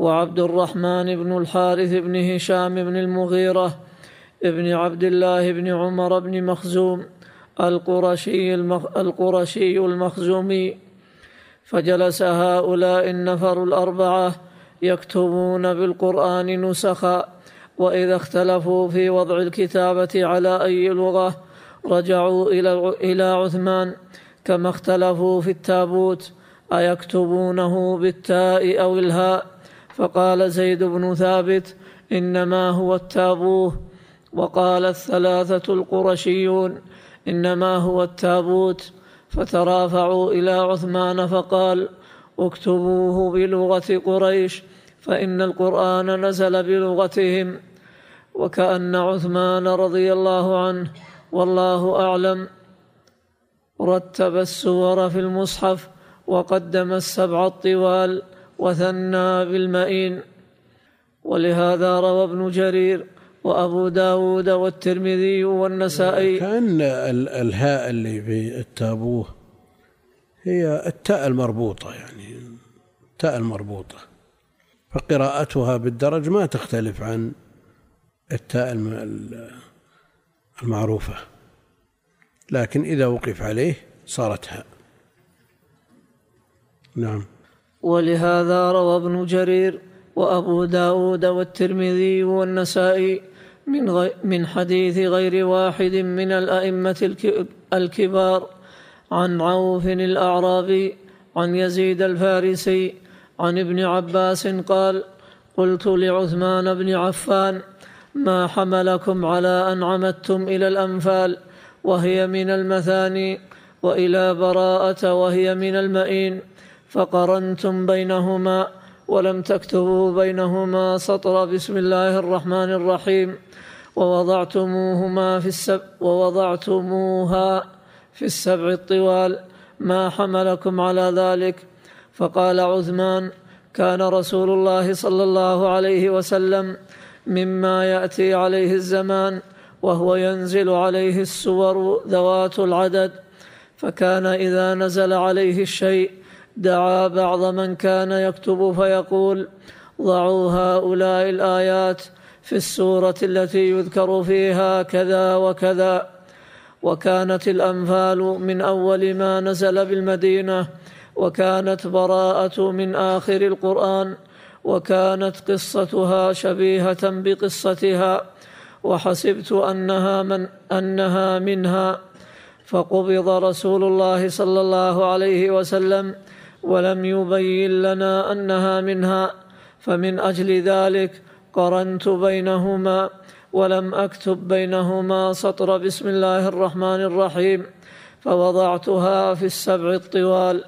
وعبد الرحمن بن الحارث بن هشام بن المغيرة بن عبد الله بن عمر بن مخزوم القرشي, المخ... القرشي المخزومي فجلس هؤلاء النفر الأربعة يكتبون بالقرآن نسخا وإذا اختلفوا في وضع الكتابة على أي لغة رجعوا إلى إلى عثمان كما اختلفوا في التابوت أيكتبونه بالتاء أو الهاء فقال زيد بن ثابت انما هو التابوه وقال الثلاثه القرشيون انما هو التابوت فترافعوا الى عثمان فقال اكتبوه بلغه قريش فان القران نزل بلغتهم وكان عثمان رضي الله عنه والله اعلم رتب السور في المصحف وقدم السبع الطوال وثنى بالمئين ولهذا روى ابن جرير وأبو داود والترمذي والنسائي كأن الهاء اللي في التابوه هي التاء المربوطة يعني التاء المربوطة فقراءتها بالدرج ما تختلف عن التاء المعروفة لكن إذا وقف عليه صارت هاء نعم ولهذا روى ابن جرير وأبو داود والترمذي والنسائي من, غي من حديث غير واحد من الأئمة الكبار عن عوف الأعرابي عن يزيد الفارسي عن ابن عباس قال قلت لعثمان بن عفان ما حملكم على أن عمدتم إلى الأنفال وهي من المثاني وإلى براءة وهي من المئين فقرنتم بينهما ولم تكتبوا بينهما سطر بسم الله الرحمن الرحيم ووضعتموهما في السبع ووضعتموها في السبع الطوال ما حملكم على ذلك فقال عثمان كان رسول الله صلى الله عليه وسلم مما ياتي عليه الزمان وهو ينزل عليه السور ذوات العدد فكان اذا نزل عليه الشيء دعا بعض من كان يكتب فيقول ضعوا هؤلاء الايات في السوره التي يذكر فيها كذا وكذا وكانت الانفال من اول ما نزل بالمدينه وكانت براءه من اخر القران وكانت قصتها شبيهه بقصتها وحسبت انها من انها منها فقبض رسول الله صلى الله عليه وسلم ولم يبين لنا أنها منها فمن أجل ذلك قرنت بينهما ولم أكتب بينهما سطر بسم الله الرحمن الرحيم فوضعتها في السبع الطوال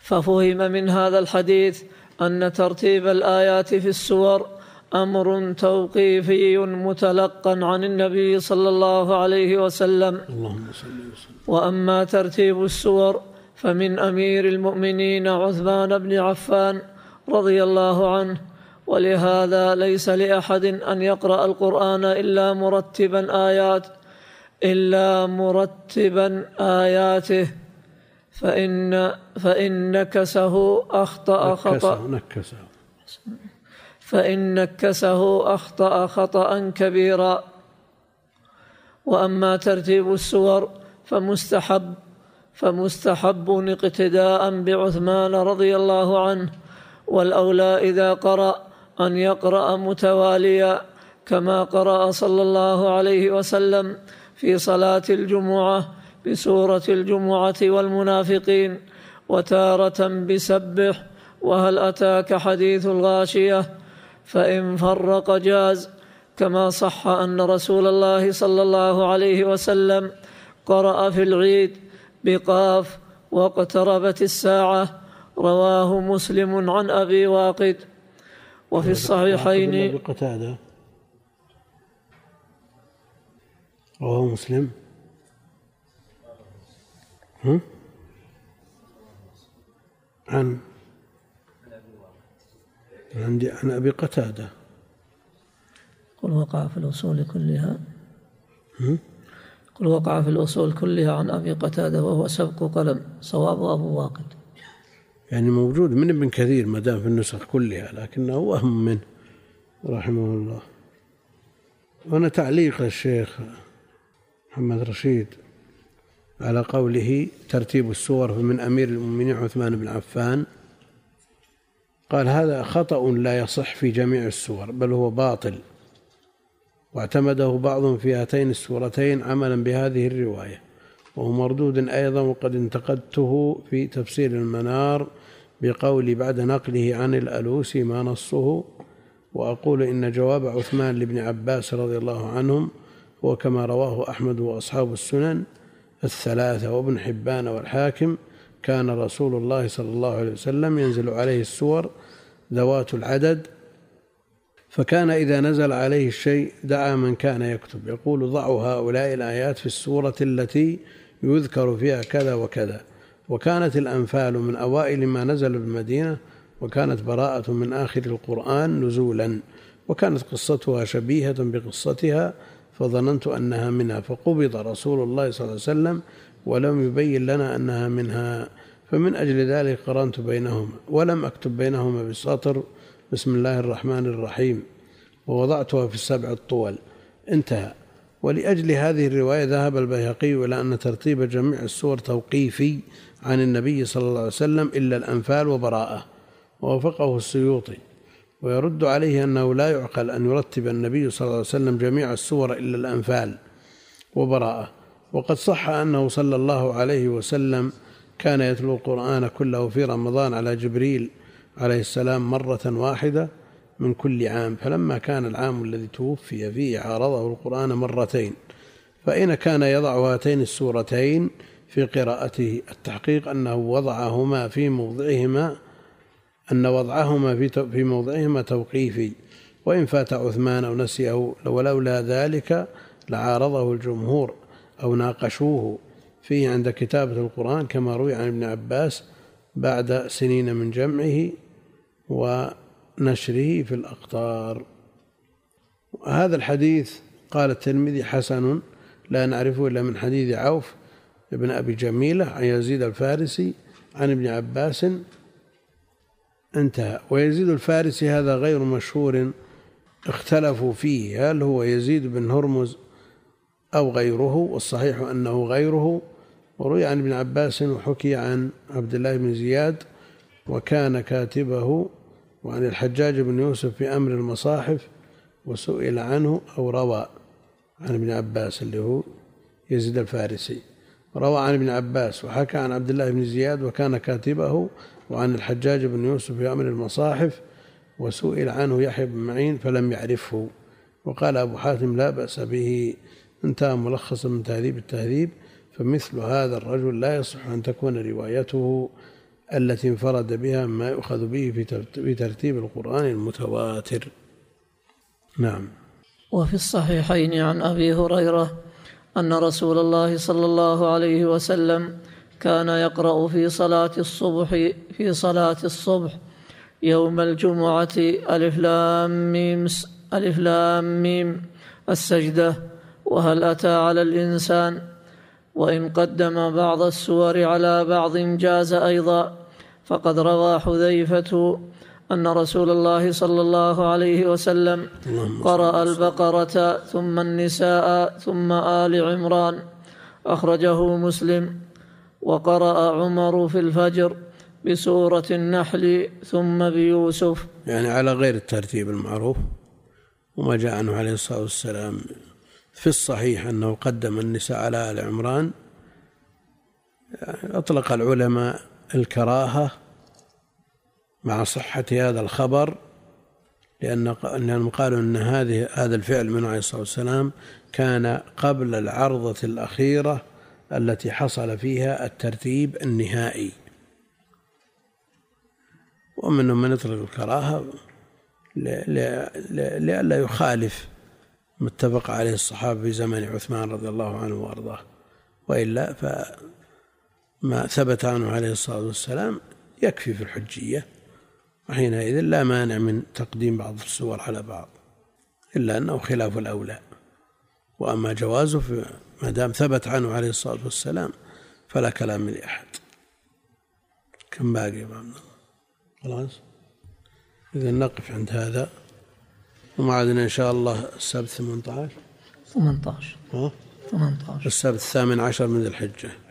ففهم من هذا الحديث أن ترتيب الآيات في السور أمر توقيفي متلقا عن النبي صلى الله عليه وسلم اللهم صل وسلم وأما ترتيب السور فمن امير المؤمنين عثمان بن عفان رضي الله عنه ولهذا ليس لاحد ان يقرا القران الا مرتبا ايات الا مرتبا اياته فان فان نكسه اخطا خطا نكسه فان نكسه اخطا خطا كبيرا واما ترتيب السور فمستحب فمستحب اقتداء بعثمان رضي الله عنه والاولى اذا قرا ان يقرا متواليا كما قرا صلى الله عليه وسلم في صلاه الجمعه بسوره الجمعه والمنافقين وتاره بسبح وهل اتاك حديث الغاشيه فان فرق جاز كما صح ان رسول الله صلى الله عليه وسلم قرا في العيد بقاف واقتربت الساعة رواه مسلم عن أبي واقد وفي الصحيحين بقتادة رواه مسلم عن عندي عن أبي قتادة قل وقع في الأصول كلها قل وقع في الأصول كلها عن أبي قتادة وهو سبق قلم صواب أبو واقد يعني موجود من ابن كثير ما دام في النسخ كلها لكنه وهم منه رحمه الله وأنا تعليق للشيخ محمد رشيد على قوله ترتيب السور من أمير المؤمنين عثمان بن عفان قال هذا خطأ لا يصح في جميع السور بل هو باطل واعتمده بعضهم في هاتين السورتين عملا بهذه الرواية وهو مردود أيضا وقد انتقدته في تفسير المنار بقولي بعد نقله عن الألوسي ما نصه وأقول إن جواب عثمان لابن عباس رضي الله عنهم هو كما رواه أحمد وأصحاب السنن الثلاثة وابن حبان والحاكم كان رسول الله صلى الله عليه وسلم ينزل عليه السور ذوات العدد فكان إذا نزل عليه الشيء دعا من كان يكتب يقول ضعوا هؤلاء الآيات في السورة التي يذكر فيها كذا وكذا وكانت الأنفال من أوائل ما نزل بالمدينة وكانت براءة من آخر القرآن نزولا وكانت قصتها شبيهة بقصتها فظننت أنها منها فقبض رسول الله صلى الله عليه وسلم ولم يبين لنا أنها منها فمن أجل ذلك قرنت بينهما ولم أكتب بينهما بسطر بسم الله الرحمن الرحيم ووضعتها في السبع الطول انتهى ولأجل هذه الرواية ذهب البيهقي إلى أن ترتيب جميع السور توقيفي عن النبي صلى الله عليه وسلم إلا الأنفال وبراءة ووافقه السيوطي ويرد عليه أنه لا يعقل أن يرتب النبي صلى الله عليه وسلم جميع السور إلا الأنفال وبراءة وقد صح أنه صلى الله عليه وسلم كان يتلو القرآن كله في رمضان على جبريل عليه السلام مرة واحدة من كل عام فلما كان العام الذي توفي فيه عارضه القرآن مرتين فإن كان يضع هاتين السورتين في قراءته التحقيق أنه وضعهما في موضعهما أن وضعهما في في موضعهما توقيفي وإن فات عثمان أو نسيه ولولا ذلك لعارضه الجمهور أو ناقشوه فيه عند كتابة القرآن كما روي عن ابن عباس بعد سنين من جمعه ونشره في الأقطار هذا الحديث قال الترمذي حسن لا نعرفه إلا من حديث عوف بن أبي جميلة عن يزيد الفارسي عن ابن عباس انتهى ويزيد الفارسي هذا غير مشهور اختلفوا فيه هل هو يزيد بن هرمز أو غيره والصحيح أنه غيره وروي عن ابن عباس وحكي عن عبد الله بن زياد وكان كاتبه وعن الحجاج بن يوسف في أمر المصاحف وسئل عنه أو روى عن ابن عباس اللي هو يزيد الفارسي روى عن ابن عباس وحكى عن عبد الله بن زياد وكان كاتبه وعن الحجاج بن يوسف في أمر المصاحف وسئل عنه يحيى بن معين فلم يعرفه وقال أبو حاتم لا بأس به انتهى ملخصا من تهذيب التهذيب فمثل هذا الرجل لا يصح أن تكون روايته التي انفرد بها ما يؤخذ به في ترتيب القرآن المتواتر نعم وفي الصحيحين عن أبي هريرة أن رسول الله صلى الله عليه وسلم كان يقرأ في صلاة الصبح في صلاة الصبح يوم الجمعة ألف لام ميم ألف لام ميم السجدة وهل أتى على الإنسان وإن قدم بعض السور على بعض جاز أيضا فقد روى حذيفة أن رسول الله صلى الله عليه وسلم قرأ البقرة ثم النساء ثم آل عمران أخرجه مسلم وقرأ عمر في الفجر بسورة النحل ثم بيوسف يعني على غير الترتيب المعروف وما جاء عنه عليه الصلاة والسلام في الصحيح أنه قدم النساء على آل عمران يعني أطلق العلماء الكراهة مع صحة هذا الخبر لأن قالوا أن هذه هذا الفعل من عليه الصلاة والسلام كان قبل العرضة الأخيرة التي حصل فيها الترتيب النهائي ومنهم من يطلق الكراهة لئلا يخالف متفق عليه الصحابة في زمن عثمان رضي الله عنه وأرضاه وإلا فما ثبت عنه عليه الصلاة والسلام يكفي في الحجية وحينئذ لا مانع من تقديم بعض الصور على بعض إلا أنه خلاف الأولى وأما جوازه ما دام ثبت عنه عليه الصلاة والسلام فلا كلام لاحد كم باقي يا عبد الله خلاص إذا نقف عند هذا وموعدنا إن شاء الله السبت 18 18 ها 18 السبت الثامن عشر من ذي الحجة